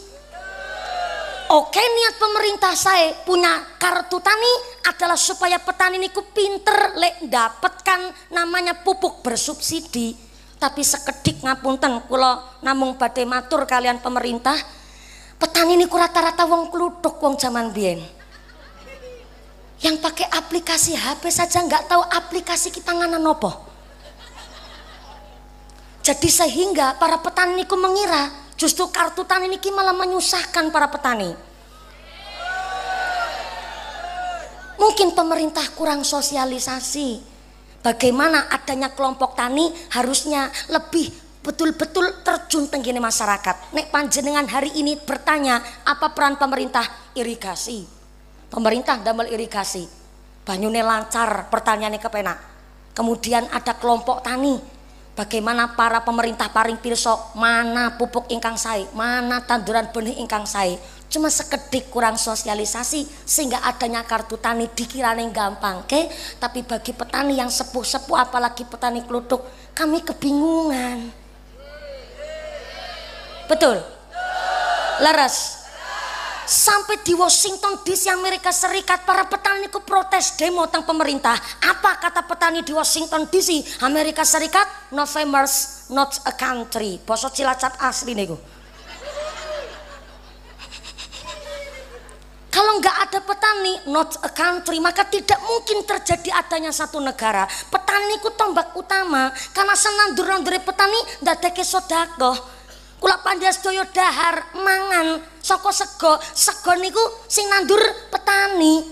Oke niat pemerintah saya punya kartu tani adalah supaya petani ini ku pinter lek dapatkan namanya pupuk bersubsidi. Tapi sekedik ngapunten kula namung badhe matur kalian pemerintah. Petani ku rata-rata wong keludok wong zaman bien Yang pakai aplikasi HP saja nggak tahu aplikasi kita nganan apa. Jadi sehingga para petani ku mengira Justru kartu tani ini malah menyusahkan para petani. Mungkin pemerintah kurang sosialisasi. Bagaimana adanya kelompok tani harusnya lebih betul-betul terjun tenggine masyarakat. Nek panjenengan hari ini bertanya apa peran pemerintah irigasi. Pemerintah damel irigasi. Banyune lancar pertanyaannya kepenak. Kemudian ada kelompok tani bagaimana para pemerintah paring pirsa mana pupuk ingkang sae mana tanduran benih ingkang sae cuma sekedik kurang sosialisasi sehingga adanya kartu tani dikirane gampang ke tapi bagi petani yang sepuh-sepuh apalagi petani kelutuk kami kebingungan betul leres Sampai di Washington DC Amerika Serikat para petani ku protes demo tentang pemerintah. Apa kata petani di Washington DC Amerika Serikat? No not a country. boso cilacap asli nego. Kalau nggak ada petani, not a country, maka tidak mungkin terjadi adanya satu negara. Petani ku tombak utama, karena senandur dari petani, ndak ada kesodakoh kula pandhes daya dahar mangan saka sego sego niku sing nandur petani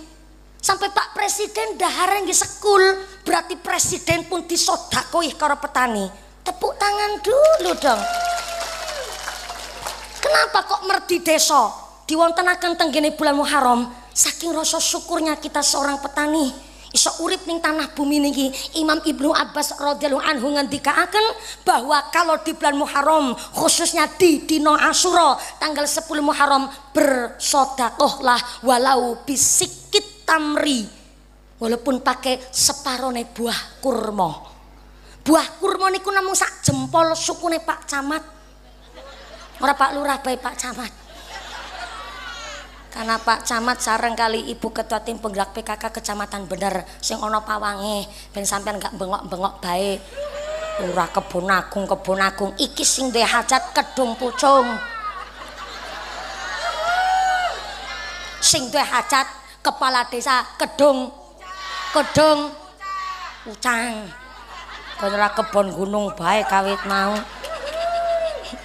sampai Pak Presiden dahar yang sekul berarti Presiden pun disodakoi karo petani tepuk tangan dulu dong kenapa kok merdi deso diwontenakan tenggene bulan Muharram saking rasa syukurnya kita seorang petani seurip ning tanah bumi niki Imam Ibnu Abbas radhiyallahu anhu ngendikaaken bahwa kalau di bulan Muharram khususnya di dino Asyura tanggal 10 Muharram bersedekahlah walau bisikit tamri walaupun pakai separone buah kurma buah kurma niku namung sak jempol sukune Pak Camat ora Pak Lurah bae Pak Camat karena Pak Camat sareng kali Ibu Ketua Tim Penggerak PKK Kecamatan Bener sing ana pawange ben sampean gak bengok-bengok bae. Ora kebon agung, kebon agung iki sing duwe hajat kedung pucung. Sing duwe hajat kepala desa kedung kedung ucang. Ora kebon gunung bae kawit mau.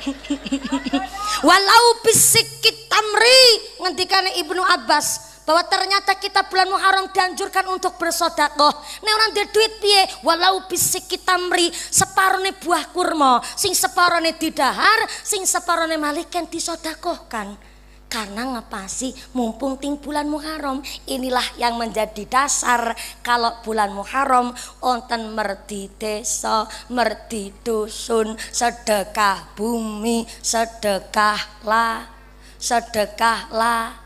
walau bisik kita meri ngendikan Ibnu Abbas bahwa ternyata kita bulan Muharram dianjurkan untuk bersodakoh. Nek orang dia duit piye, walau bisik kita meri separone buah kurma, sing separone didahar, sing separone malikan disodakohkan karena ngapa sih mumpung ting bulan Muharram inilah yang menjadi dasar kalau bulan Muharram onten merdi desa merdi dusun sedekah bumi sedekah la sedekah la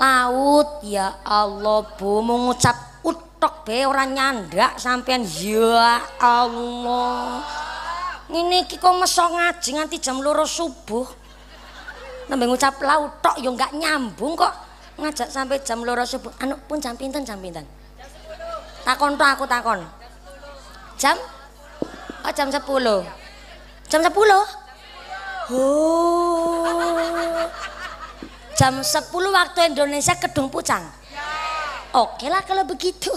laut ya Allah bu mengucap utok be orang nyandak sampean ya Allah ini kiko mesong ngaji nanti jam loro subuh nembe ucap laut tok yo nggak nyambung kok ngajak sampai jam loro subuh anu pun jam pinten jam pinten takon tok aku takon jam oh jam sepuluh jam sepuluh oh jam sepuluh waktu Indonesia kedung pucang oke okay lah kalau begitu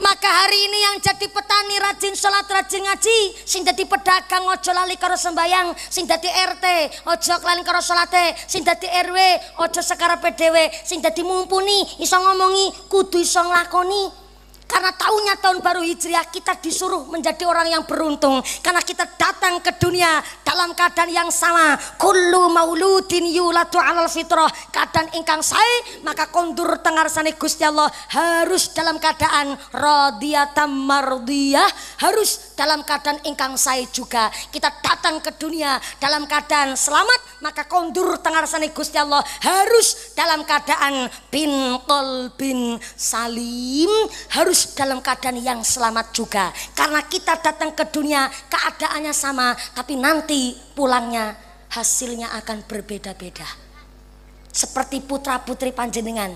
maka hari ini yang jadi petani rajin sholat rajin ngaji sing jadi pedagang ojo lali karo sembayang sing jadi RT ojo klan karo sholate sing jadi RW ojo sekarang PDW sing jadi mumpuni iso ngomongi kudu iso ngelakoni Karena tahunya tahun baru Hijriah kita disuruh menjadi orang yang beruntung. Karena kita datang ke dunia dalam keadaan yang sama. Kullu mauludin yuladu alal fitrah. Keadaan ingkang sae maka kondur tengar sani Gusti Allah harus dalam keadaan radiyatan mardiyah harus dalam keadaan ingkang saya juga kita datang ke dunia dalam keadaan selamat maka kondur sana Gusti Allah harus dalam keadaan bin kol bin salim harus dalam keadaan yang selamat juga karena kita datang ke dunia keadaannya sama tapi nanti pulangnya hasilnya akan berbeda-beda seperti putra putri panjenengan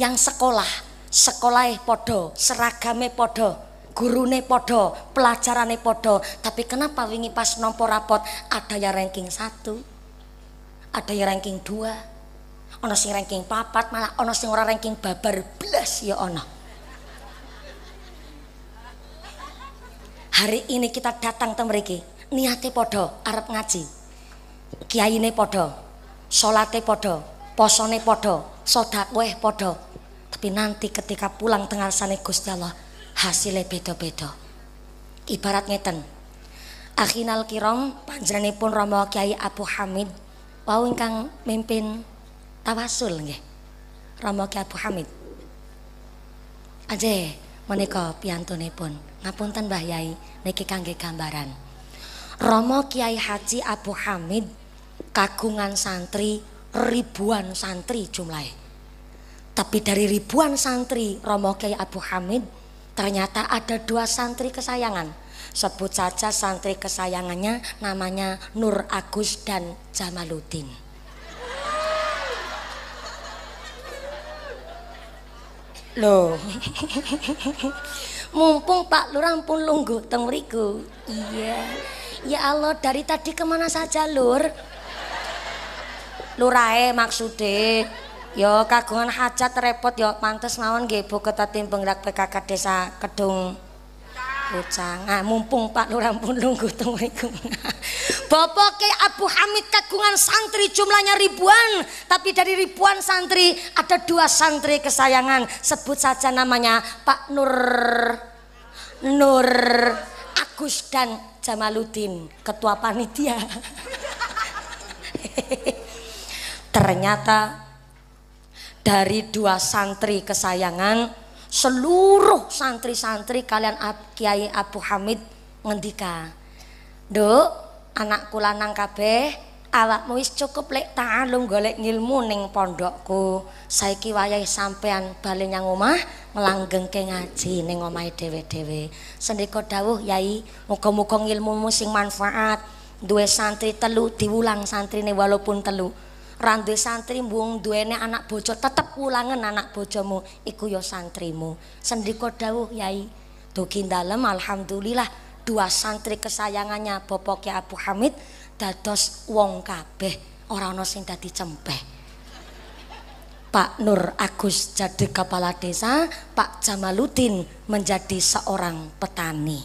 yang sekolah sekolah podo seragame podo gurune podo, pelajarane podo, tapi kenapa wingi pas nompo rapot ada yang ranking 1 ada yang ranking 2 ono sing ranking 4 malah ono sing ora ranking babar belas ya ono. Hari ini kita datang ke mereka, niate podo, arep ngaji, kiai ne podo, solate podo, posone podo, sodakweh podo, tapi nanti ketika pulang tengah sana Gusti Allah, hasilnya beda-beda. Ibarat ngeten. Akhinal kirong panjenenganipun romo Kiai Abu Hamid wau ingkang mimpin tawasul nge. Romo Kiai Abu Hamid. aja Aje menika piyantunipun. Ngapunten Mbah Yai niki kangge gambaran. Romo Kiai Haji Abu Hamid kagungan santri ribuan santri jumlahnya. Tapi dari ribuan santri Romo Kiai Abu Hamid Ternyata ada dua santri kesayangan. Sebut saja santri kesayangannya namanya Nur Agus dan Jamaluddin. Loh. Mumpung Pak Lurah pun lunggu teng Iya. Ya Allah, dari tadi kemana saja, Lur? Lurae maksudnya Yo kagungan hajat repot yo pantes mawon nggih Bu Ketua Tim Penggerak PKK Desa Kedung Pucang. Nah, mumpung Pak Lurah pun nunggu tunggu. Bapak Abu Hamid kagungan santri jumlahnya ribuan, tapi dari ribuan santri ada dua santri kesayangan. Sebut saja namanya Pak Nur Nur Agus dan Jamaludin ketua panitia. Ternyata dari dua santri kesayangan seluruh santri-santri kalian Kiai Abu Hamid ngendika Duk anakku lanang kabeh awakmu wis cukup lek ta'alum golek ngilmu ning pondokku saiki wayahe sampean bali nyang omah melanggengke ngaji ning omahe dhewe-dhewe sendika dawuh yai muga-muga ngilmumu sing manfaat duwe santri telu diwulang santrine walaupun telu randwe santri mbung duwene anak bojo tetep ulangan anak bojomu iku ya santrimu sendiko dawuh yai dugi dalem alhamdulillah dua santri kesayangannya bopok ya Abu Hamid dados wong kabeh orang no sing dadi cempeh Pak Nur Agus jadi kepala desa Pak Jamaludin menjadi seorang petani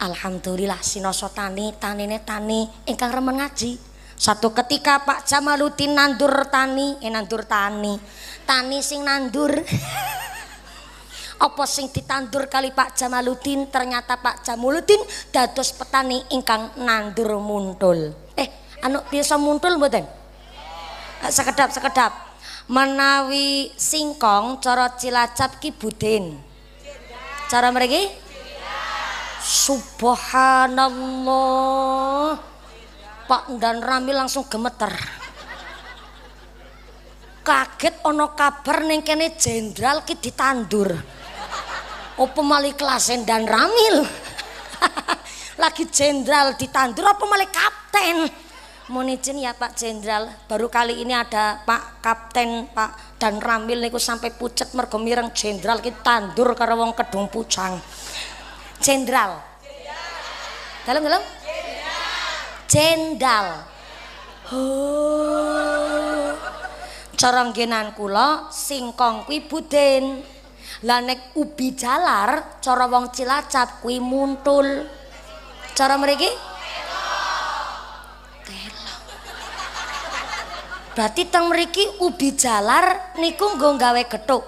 Alhamdulillah sinoso tani tanine tani ingkang remen ngaji Satu ketika Pak Jamaludin nandur tani, eh nandur tani. Tani sing nandur. Apa sing ditandur kali Pak Jamaludin, Ternyata Pak Jamaludin, dados petani ingkang nandur muntul. Eh, anuk bisa muntul mboten? Eh, sekedap, sekedap. Menawi singkong cara Cilacap ki budin. Cara mriki? Subhanallah. Pak Ndan Rami langsung gemeter. Kaget ono kabar neng kene jenderal ki ditandur. Apa malih kelas dan Ramil? Lagi jenderal ditandur apa malih kapten? Mohon izin ya Pak Jenderal, baru kali ini ada Pak Kapten, Pak dan Ramil niku sampai pucet mergo mireng jenderal ki tandur karo wong kedung pucang. Jenderal. Dalam-dalam? jendal. Oh. Cara ngenan kula singkong kuwi buden. Lah nek ubi jalar cara wong cilacat kuwi muntul. Cara mriki? Telok. Berarti teng mriki ubi jalar niku nggo gawe gethuk.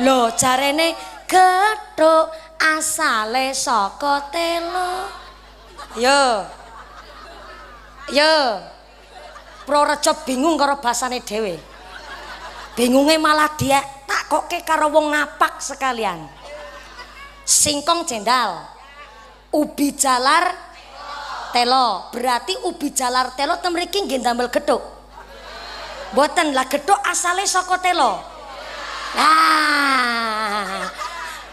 Loh jarene gethuk asale saka telok. Yo. Yo. Prorejo bingung karo basane dhewe. Bingunge malah dia tak koke karo wong ngapak sekalian. Singkong cendal, Ubi jalar telo. Berarti ubi jalar telo temriki nggih ndamel gethuk. Boten lah gethuk asale saka telo. Nah.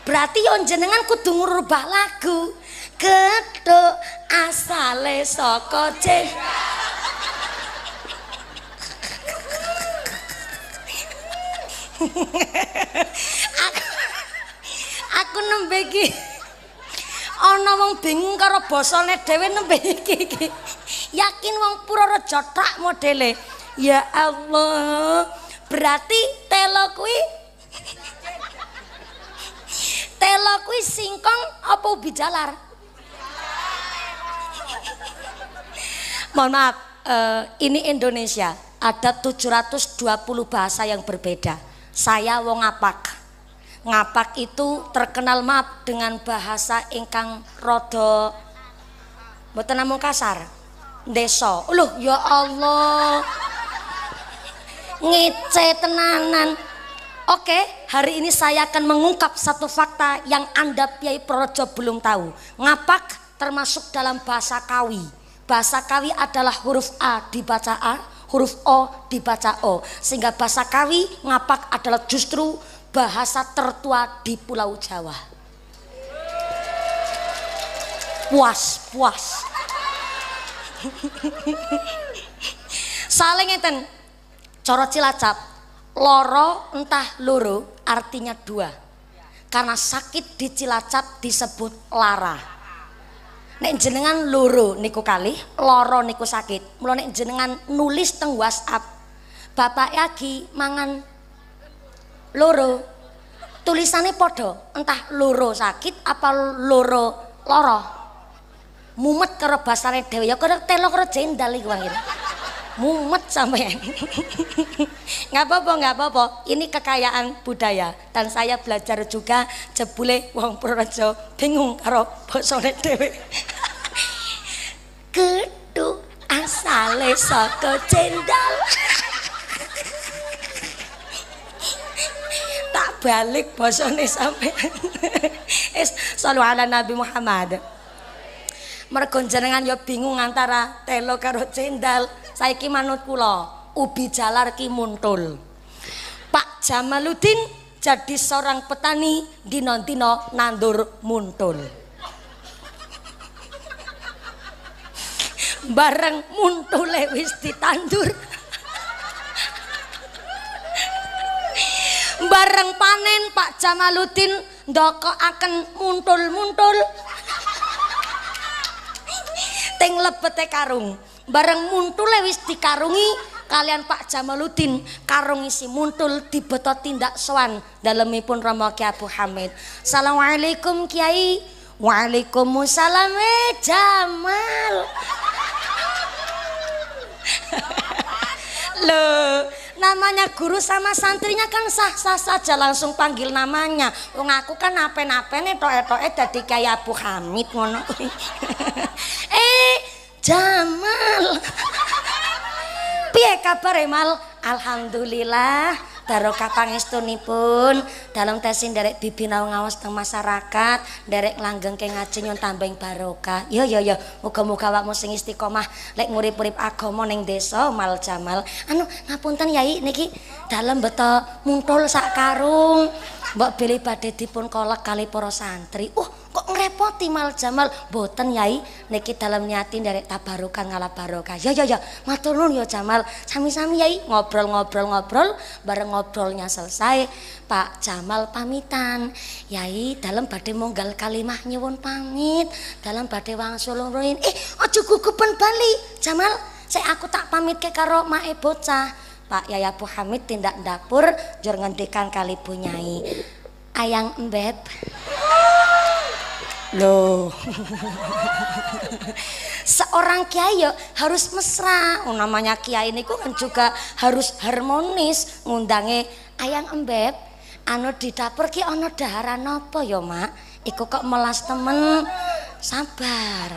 Berarti yo jenengan kudu ngrubah lagu. gedhok asale saka C aku, aku nembe iki ana wong bingung karo basane dhewe nembe iki yakin wong Purworejo tak modele ya Allah berarti telo kuwi telo kuwi singkong apa bijalar Mohon maaf, uh, ini Indonesia. Ada 720 bahasa yang berbeda. Saya wong ngapak. Ngapak itu terkenal maaf dengan bahasa ingkang rodo mboten namung kasar. Deso, Loh, ya Allah. Ngece tenanan. Oke, hari ini saya akan mengungkap satu fakta yang Anda Piai Projo belum tahu. Ngapak termasuk dalam bahasa kawi. Bahasa kawi adalah huruf A dibaca A, huruf O dibaca O. Sehingga bahasa kawi ngapak adalah justru bahasa tertua di Pulau Jawa. Puas, puas. Saling ngeten. Coro Cilacap, loro entah loro artinya dua. Karena sakit di Cilacap disebut lara. nek jenengan loro niku kalih, loro niku sakit mulai nek jenengan nulis teng WhatsApp bapak lagi mangan loro tulisannya podo entah loro sakit apa loro loro mumet kerebasannya dewa ya kerek telok kerek jendal iku wangin mumet sampai nggak apa-apa apa-apa ini kekayaan budaya dan saya belajar juga jebule wong Purworejo bingung karo bosone dewe kedu asale saka cendal tak balik bosone sampe es selalu ala Nabi Muhammad Mergo jenengan ya bingung antara telo karo cendal. saiki manut kula ubi jalar ki muntul Pak Jamaludin jadi seorang petani di nontino nandur muntul bareng muntul wis ditandur bareng panen Pak Jamaludin, ndoko akan muntul-muntul ting lebete karung bareng muntul lewis dikarungi kalian Pak Jamaluddin karungi si muntul dibeto tindak dalam dalemipun Romo Ki Abu Hamid. Assalamualaikum Kiai. Waalaikumsalam eh, Jamal. Lo namanya guru sama santrinya kan sah-sah saja langsung panggil namanya. Wong ngaku kan apa-apa nih tok-etoke dari Kiai Abu Hamid ngono. eh, Jamal. Piye kabar Mal? Alhamdulillah. Daro kapang istunipun dalam tesin dari bibi ngawas teng masyarakat dari langgeng ke ngaji nyon tambeng barokah yo yo yo muka muka wak musing istiqomah lek ngurip murip agomo neng deso mal jamal anu ngapunten yai niki dalam betul muntul sak karung mbak beli badai dipun kolak kali poro santri uh kok ngerepoti mal jamal boten yai niki dalam nyatin dari tabarukan ngala barokah ya ya ya maturun ya jamal sami-sami yai ngobrol-ngobrol-ngobrol bareng ngobrolnya selesai Pak Jamal pamitan yai dalam badai monggal kalimah nyuwun pamit dalam badai wangsul ruin eh aja gugupen bali Jamal saya aku tak pamit ke karo mae bocah Pak Yaya Bu Hamid tindak dapur jur ngendikan kali punyai ayang embeb Loh. Seorang kiai ya harus mesra. Oh, namanya kiai ini kan juga harus harmonis ngundange ayang embeb. Anu di dapur ki ana daharan apa ya, Mak? Iku kok melas temen. Sabar.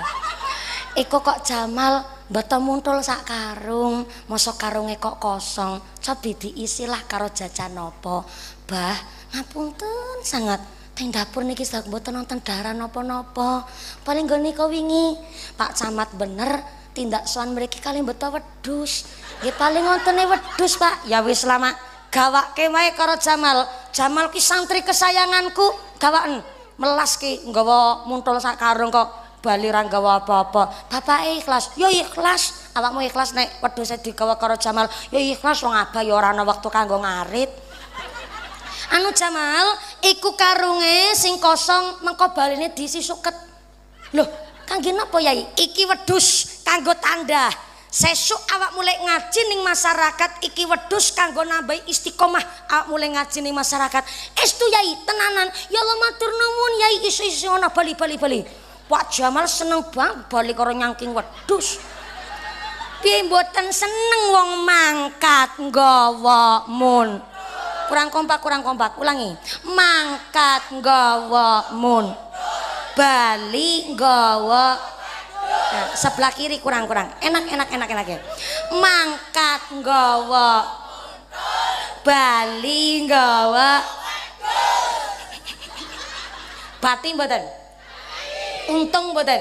Iku kok Jamal mboten muntul sak karung, masa karunge kok kosong. Coba diisilah karo jajan nopo Bah, ngapunten sangat. teng dapur niki sak mboten wonten daharan apa napa Paling nggone kok wingi Pak Camat bener tindak sowan mriki kali mboten wedhus. Nggih paling wontene wedhus, Pak. Ya wis lama gawake wae karo Jamal. Jamal ki santri kesayanganku, gawaken melas ki nggawa muntul sak karung kok bali ra nggawa apa-apa. Bapak ikhlas. Yo ikhlas. Awakmu ikhlas nek wedhuse digawa karo Jamal. Yo ikhlas wong abah yo ora ana wektu kanggo ngarit. anu jamal iku karunge sing kosong mengko baline diisi suket lho kangge napa yai iki wedhus kanggo tanda sesuk awak mulai ngaji ning masyarakat iki wedhus kanggo nambahi istiqomah awak mulai ngaji ning masyarakat estu yai tenanan ya Allah matur nuwun yai isu isu ana bali bali bali Pak Jamal seneng banget bali karo nyangking wedhus piye mboten seneng wong mangkat nggawa mun kurang kompak kurang kompak ulangi mangkat nggawa mun bali nggawa nah, sebelah kiri kurang kurang enak enak enak enak ya mangkat nggawa bali nggawa batin mboten untung mboten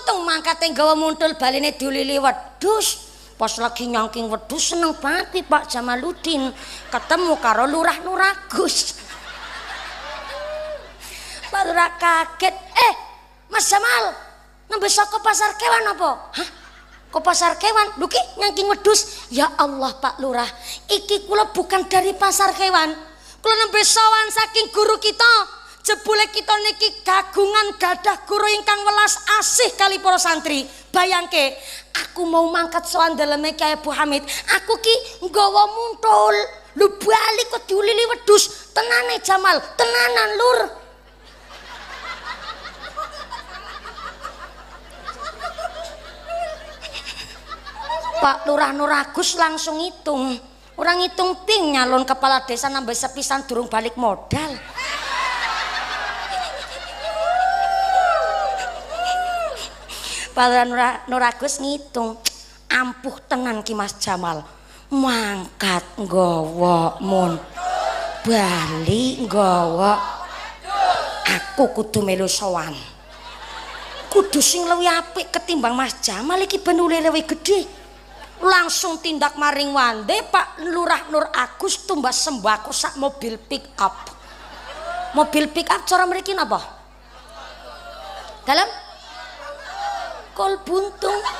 untung mangkat gawa muntul baline liwat wedhus Pas lagi nyangking wedus seneng banget Pak Jamaluddin ketemu karo Lurah Nuragus. Pak Lurah kaget, "Eh, Mas Jamal, nembe saka pasar kewan apa?" Hah? Kok pasar kewan? Lho nyangking wedhus. Ya Allah Pak Lurah, iki kula bukan dari pasar kewan. Kula nembe sowan saking guru kita, jebule kita niki gagungan gadah guru ingkang welas asih kali para santri bayangke aku mau mangkat soan dalam kaya Bu Hamid aku ki nggawa muntul lu balik kok diulili wedus tenane Jamal tenanan lur Pak Lurah Nuragus langsung hitung orang hitung ting nyalon kepala desa nambah sepisan durung balik modal Pak Nuragus ngitung ampuh tenan ki Mas Jamal mangkat nggawa mun bali nggawa aku kudu melu sowan kudu sing luwih apik ketimbang Mas Jamal iki benule luwih gedhe langsung tindak maring wande Pak Lurah Nur Agus tumbas sembako sak mobil pick up mobil pick up cara mereka apa? dalam kol buntung repot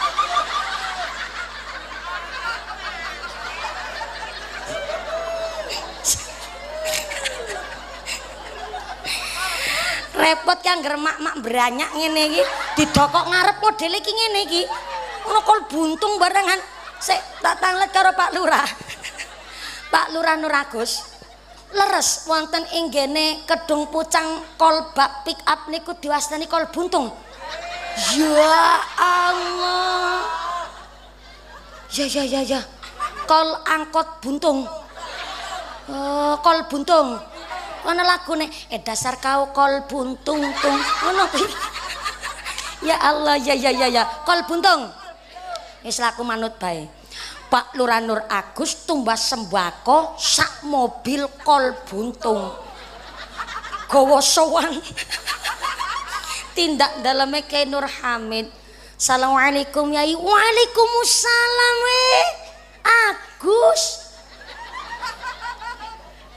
kan germak mak beranyak ngene iki didokok ngarep model iki ngene iki ngono kol buntung barengan sik tak tanglet karo Pak Lurah Pak Lurah Nuragus leres wonten ing gene kedung pucang kol bak pick up niku diwastani kol buntung Ya Allah. Ya ya ya ya. Kol angkot buntung. Oh, kol buntung. Ana lagune eh dasar kau kol buntung tung. Ngono. Ya Allah ya ya ya ya. Kol buntung. Wis laku manut bae. Pak Lurah Nur Agus tumbas sembako sak mobil kol buntung. Gowo sowang. tindak dalamnya kayak Nur Hamid Assalamualaikum yai Waalaikumsalam Agus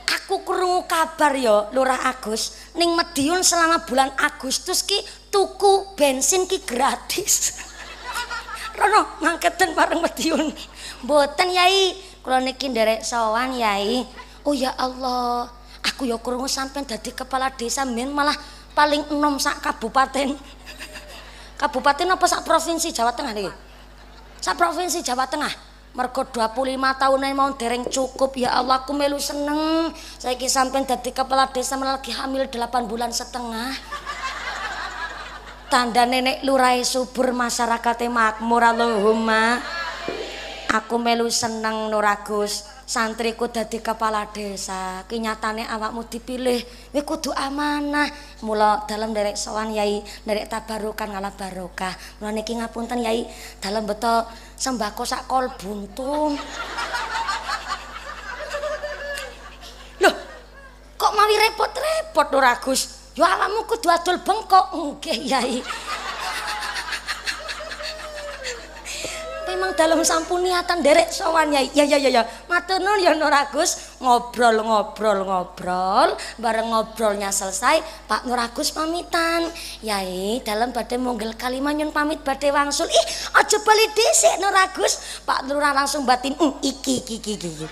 aku kurungu kabar ya lurah Agus ning Madiun selama bulan Agustus ki tuku bensin ki gratis Rono ngangketen bareng Madiun boten yai kalau niki derek sawan yai oh ya Allah aku yo kurungu sampai dadi kepala desa min malah paling enom sak kabupaten kabupaten apa sak provinsi Jawa Tengah nih sak provinsi Jawa Tengah mergo 25 tahun mau dereng cukup ya Allah aku melu seneng saya ki sampai dari kepala desa lagi hamil 8 bulan setengah tanda nenek lurai subur masyarakatnya makmur Allahumma aku melu seneng Nuragus santriku dadi kepala desa kenyatane awakmu dipilih kowe kudu amanah mula dalam derek sowan yai derek tabarukan ngalah barokah mula niki ngapunten yai dalam betul sembako sak kol buntung loh kok mawi repot-repot lho Agus yo awakmu kudu adul bengkok nggih yai memang dalam sampun niatan derek sowannya ya ya ya ya ya. matenul ya Nur Agus ngobrol ngobrol ngobrol bareng ngobrolnya selesai Pak Nur Agus pamitan Ya yai dalam badai monggel kalimanyun pamit badai wangsul ih aja bali desek Nur Agus Pak Nur langsung batin mm, iki iki iki iki iki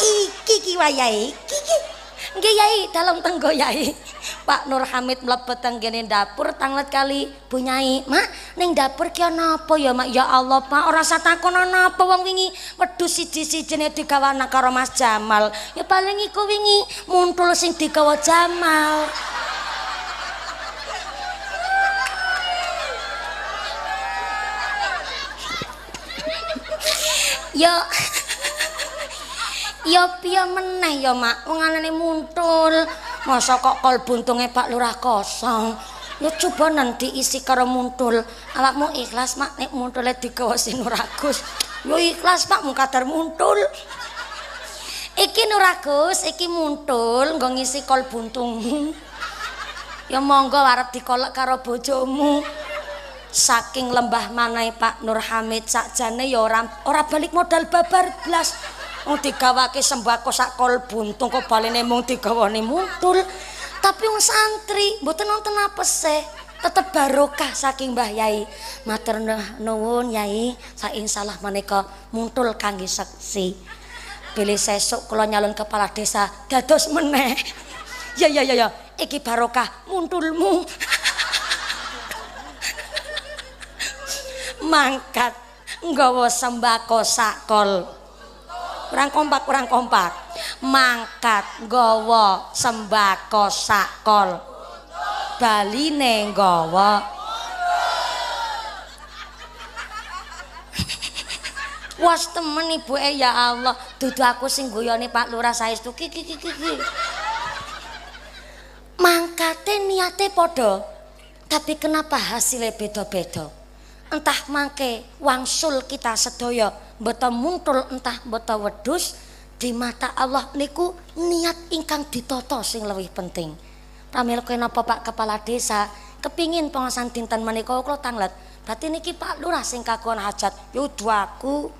iki iki iki iki Nggih Yai, dalem tenggo Yai. Pak Nur Hamid mlebet teng dapur tanglet kali Bu Nyai. Mak, ning dapur ki ana apa ya, Mak? Ya Allah, Pak, ora usah takon ana apa wong wingi wedhus siji-sijine digawa nang karo Mas Jamal. Ya paling iku wingi muntul sing digawa Jamal. Ya Ya piye meneh ya Mak, wong anane muntul. Masa kok kol buntunge Pak Lurah kosong. Ya coba nanti isi karo muntul. Awakmu ikhlas Mak nek muntule digawa sing Nuragus. Yo ikhlas Pak mung kadar muntul. Iki Nuragus, iki muntul nggo ngisi kol buntungmu. Ya monggo arep dikolek karo bojomu. Saking lembah manae Pak Nur Hamid sakjane ya ora ora balik modal babar blas. Wong digawake sembako sak kol buntung kok balene mung digawane muntul. Tapi wong santri mboten wonten apese, tetep barokah saking Mbah Yai. Matur nuwun Yai, sak insyaallah menika muntul kangge seksi. Pilih sesuk kula nyalon kepala desa dados meneh. Ya ya ya ya, iki barokah muntulmu. Mangkat nggawa sembako sak kol. kurang kompak kurang kompak mangkat gowo sembako sakol Bali nenggowo was temen ibu eh ya Allah dudu aku sing guyoni Pak Lurah saya itu ki ki ki mangkate niate podo tapi kenapa hasilnya beda-beda entah mangke wangsul kita sedaya mboten muntul entah mboten wedhus di mata Allah niku niat ingkang ditoto sing lebih penting pamil kenapa Pak kepala desa kepingin pengasan dinten menika kula tanglet berarti niki Pak lurah sing kagungan hajat yudwaku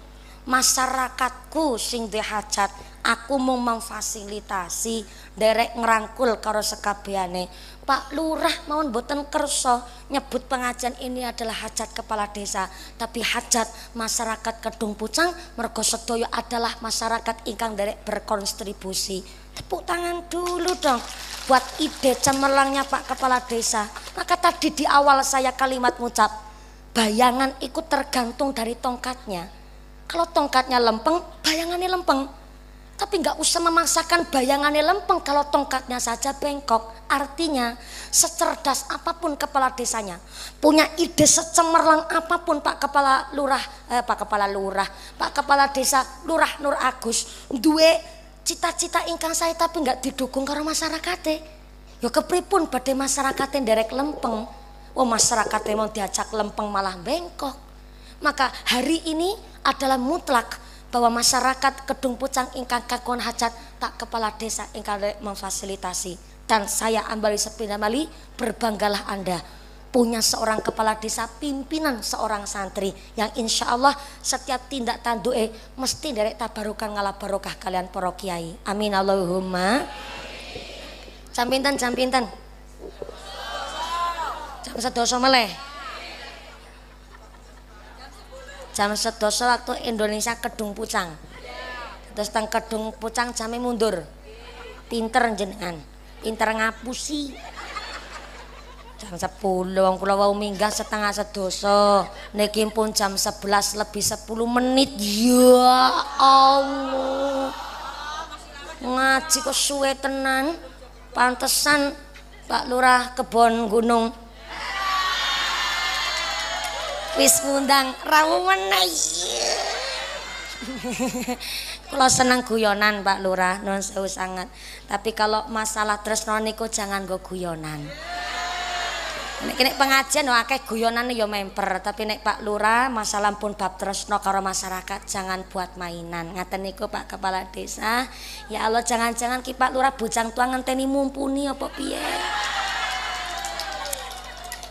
masyarakatku sing di hajat aku mau memfasilitasi derek ngerangkul karo sekabiane Pak Lurah mohon boten kerso nyebut pengajian ini adalah hajat kepala desa tapi hajat masyarakat Kedung Pucang mergo sedoyo adalah masyarakat ingkang derek berkontribusi tepuk tangan dulu dong buat ide cemerlangnya Pak Kepala Desa maka tadi di awal saya kalimat mengucap bayangan ikut tergantung dari tongkatnya kalau tongkatnya lempeng bayangannya lempeng tapi nggak usah memaksakan bayangannya lempeng kalau tongkatnya saja bengkok. Artinya secerdas apapun kepala desanya, punya ide secemerlang apapun Pak Kepala Lurah, eh, Pak Kepala Lurah, Pak Kepala Desa Lurah Nur Agus, duwe cita-cita ingkang saya tapi nggak didukung karo masyarakatnya. Ya kepripun pada masyarakat yang derek lempeng. Oh yang mau diajak lempeng malah bengkok. Maka hari ini adalah mutlak bahwa masyarakat Kedung Pucang ingkang kakon hajat tak kepala desa ingkang memfasilitasi dan saya Ambali Sepindah Mali berbanggalah Anda punya seorang kepala desa pimpinan seorang santri yang insya Allah setiap tindak tandue mesti dari tabarukan ngalah barokah kalian para kiai amin Allahumma jam pintan jam pintan jam sedoso meleh jam sedoso waktu Indonesia kedung pucang terus teng kedung pucang jamnya mundur pinter jenengan pinter ngapusi jam sepuluh wong kula wau minggah setengah sedoso niki pun jam sebelas lebih sepuluh menit ya Allah ngaji kok suwe tenan pantesan Pak Lurah kebon gunung wis ngundang rawuh meneh. Kula seneng guyonan Pak Lurah, nuwun sewu sangat. Tapi kalau masalah tresno niku jangan nggo guyonan. Nek nek pengajian wae akeh guyonan ya member, tapi nek Pak Lurah masalah pun bab tresno karo masyarakat jangan buat mainan. Ngaten niku Pak Kepala Desa. Ya Allah jangan-jangan ki Pak Lurah bujang tua ngenteni mumpuni apa piye.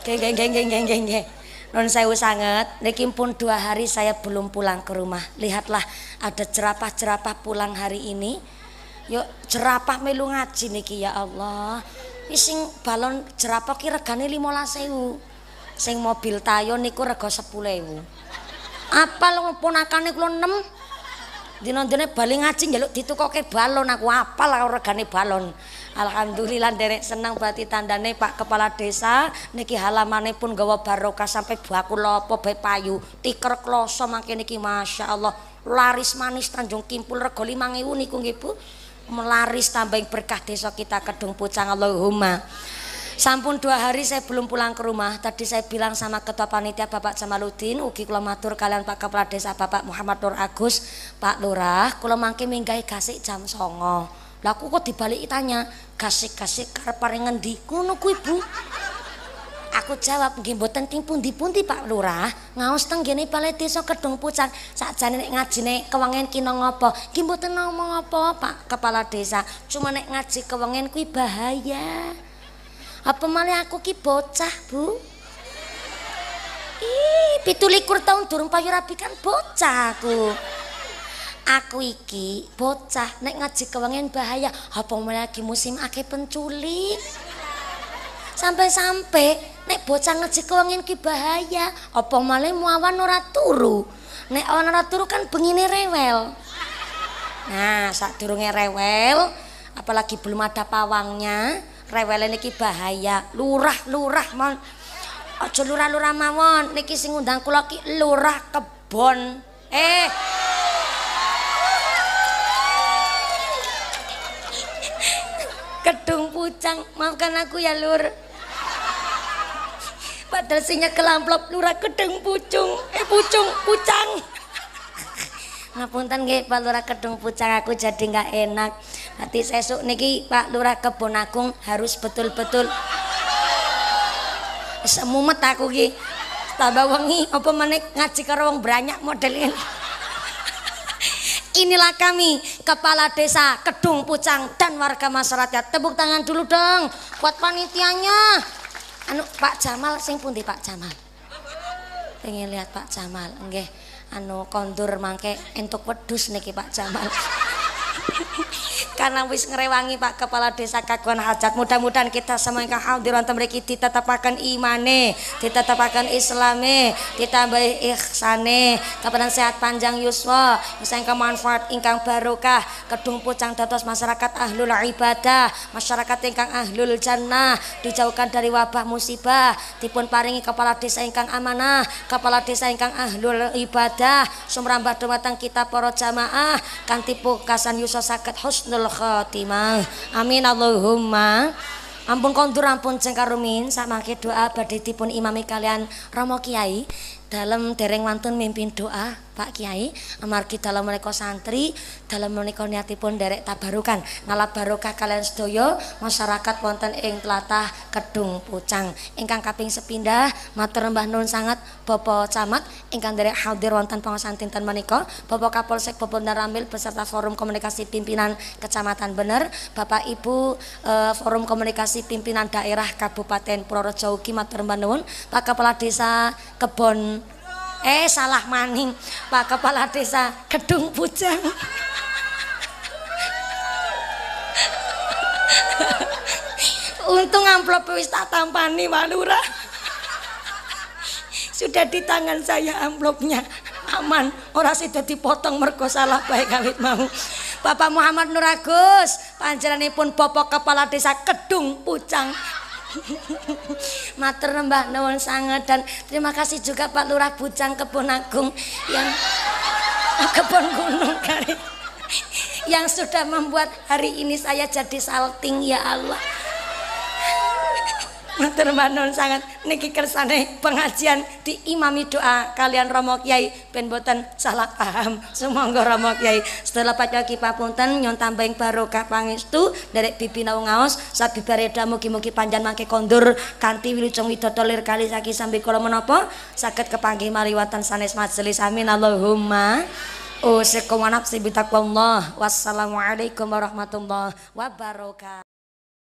Geng geng geng geng geng geng. geng. Nun sewu sangat, niki pun dua hari saya belum pulang ke rumah. Lihatlah ada jerapah-jerapah pulang hari ini. Yuk jerapah melu ngaji niki ya Allah. Ising balon cerapah kira gane lima sewu. Sing mobil tayo niku rego sepuluh ewu. Apa lo ponakane kulo enam? Dino dino balik ngaji jaluk ditukoke balon aku apa lah regane balon. Alhamdulillah derek senang berarti tandane Pak Kepala Desa niki halamane pun gawa barokah sampai buah lopo bae payu tiker kloso mangke niki Masya Allah laris manis Tanjung Kimpul rego 5000 niku nggih Bu melaris tambah berkah desa kita kedung pucang Allahumma Sampun dua hari saya belum pulang ke rumah. Tadi saya bilang sama ketua panitia Bapak Jamaludin, ugi kula matur kalian Pak Kepala Desa Bapak Muhammad Nur Agus, Pak Lurah, kula mangke minggahi kasih jam songo. Lah aku kok dibaliki tanya, gasik-gasik karep paring ngendi? Ngono kuwi, Bu. Aku jawab nggih mboten ting pundi-pundi Pak Lurah, ngaos teng ngene balai desa Kedung Pucang, sakjane nek ngajine kewengen kina ngopo? Nggih mboten ngomong apa, Pak Kepala Desa. Cuma nek ngaji kewengen kuwi bahaya. Apa malah aku ki bocah, Bu? Ih, pitulikur taun durung payu rapi bocah aku. aku iki bocah nek ngaji kewengen bahaya apa lagi musim ake penculik sampai-sampai nek bocah ngaji kewengen ki bahaya apa male muawan ora turu nek ora turu kan bengine rewel nah saat durungnya rewel apalagi belum ada pawangnya rewel ini bahaya lurah lurah mon aja lurah lurah mawon niki sing ngundang kula ki lurah kebon eh Kedung pucang maafkan aku ya lur Pak sinya kelamplop lura kedung pucung eh pucung pucang ngapunten nggih Pak Lura Kedung Pucang aku jadi nggak enak. Nanti sesuk niki Pak Lura Kebon Agung harus betul-betul semumet aku ki. Tambah wengi apa meneh ngaji karo wong banyak modelin. Inilah kami, Kepala Desa Kedung Pucang dan warga masyarakat. Tepuk tangan dulu dong buat panitianya. Anu Pak Jamal sing pun di Pak Jamal? Pengen lihat Pak Jamal. Nggih, anu kondur mangke entuk wedus niki Pak Jamal karena wis ngerewangi Pak Kepala Desa kaguan hajat mudah-mudahan kita semua yang kehadiran temriki ditetapakan imane ditetapakan islame ditambah ikhsane kepada sehat panjang yuswa bisa yang kemanfaat ingkang barokah kedung pucang datos masyarakat ahlul ibadah masyarakat ingkang ahlul jannah dijauhkan dari wabah musibah dipun paringi kepala desa ingkang amanah kepala desa ingkang ahlul ibadah sumrambah domatang kita poro jamaah kantipu kasan yuswa dosa sakit husnul khotimah amin Allahumma ampun kondur ampun cengkarumin, sama samangke doa badhe dipun imami kalian Romo Kiai dalam dereng wantun mimpin doa Pak Kiai amargi dalam menika santri dalam menika niatipun derek tabarukan ngalap barokah kalian sedaya masyarakat wonten ing tlatah Kedung Pucang ingkang kaping sepindah matur mbah nun sangat Bapak Camat ingkang derek hadir wonten pengawasan tinten menika Bapak Kapolsek Bapak Naramil beserta forum komunikasi pimpinan Kecamatan Bener Bapak Ibu eh, forum komunikasi pimpinan daerah Kabupaten Purworejo ugi matur mbah nun Pak Kepala Desa Kebon eh salah maning Pak Kepala Desa Gedung Pujang untung amplop wis tak tampani Pak Lurah sudah di tangan saya amplopnya aman orang sudah dipotong mergo salah baik kawit mau Bapak Muhammad Nuragus pun Bapak Kepala Desa Kedung Pucang Matur Mbah Nuwun sangat dan terima kasih juga Pak Lurah Bujang Kebun Agung yang Kebun Gunung Kari yang sudah membuat hari ini saya jadi salting ya Allah. Matur manun sangat niki kersane pengajian di imami doa kalian Romo Kiai ben boten salah paham. Sumangga Romo Kiai. Setelah paca papunten nyon tambahing barokah pangestu derek bibi nau ngaos sabibare da mugi-mugi panjang mangke kondur kanti wilujeng widodo lir kali saki sambil kula menapa saged kepanggih mariwatan sanes majelis amin Allahumma oh wa nafsi Allah. Wassalamualaikum warahmatullahi wabarakatuh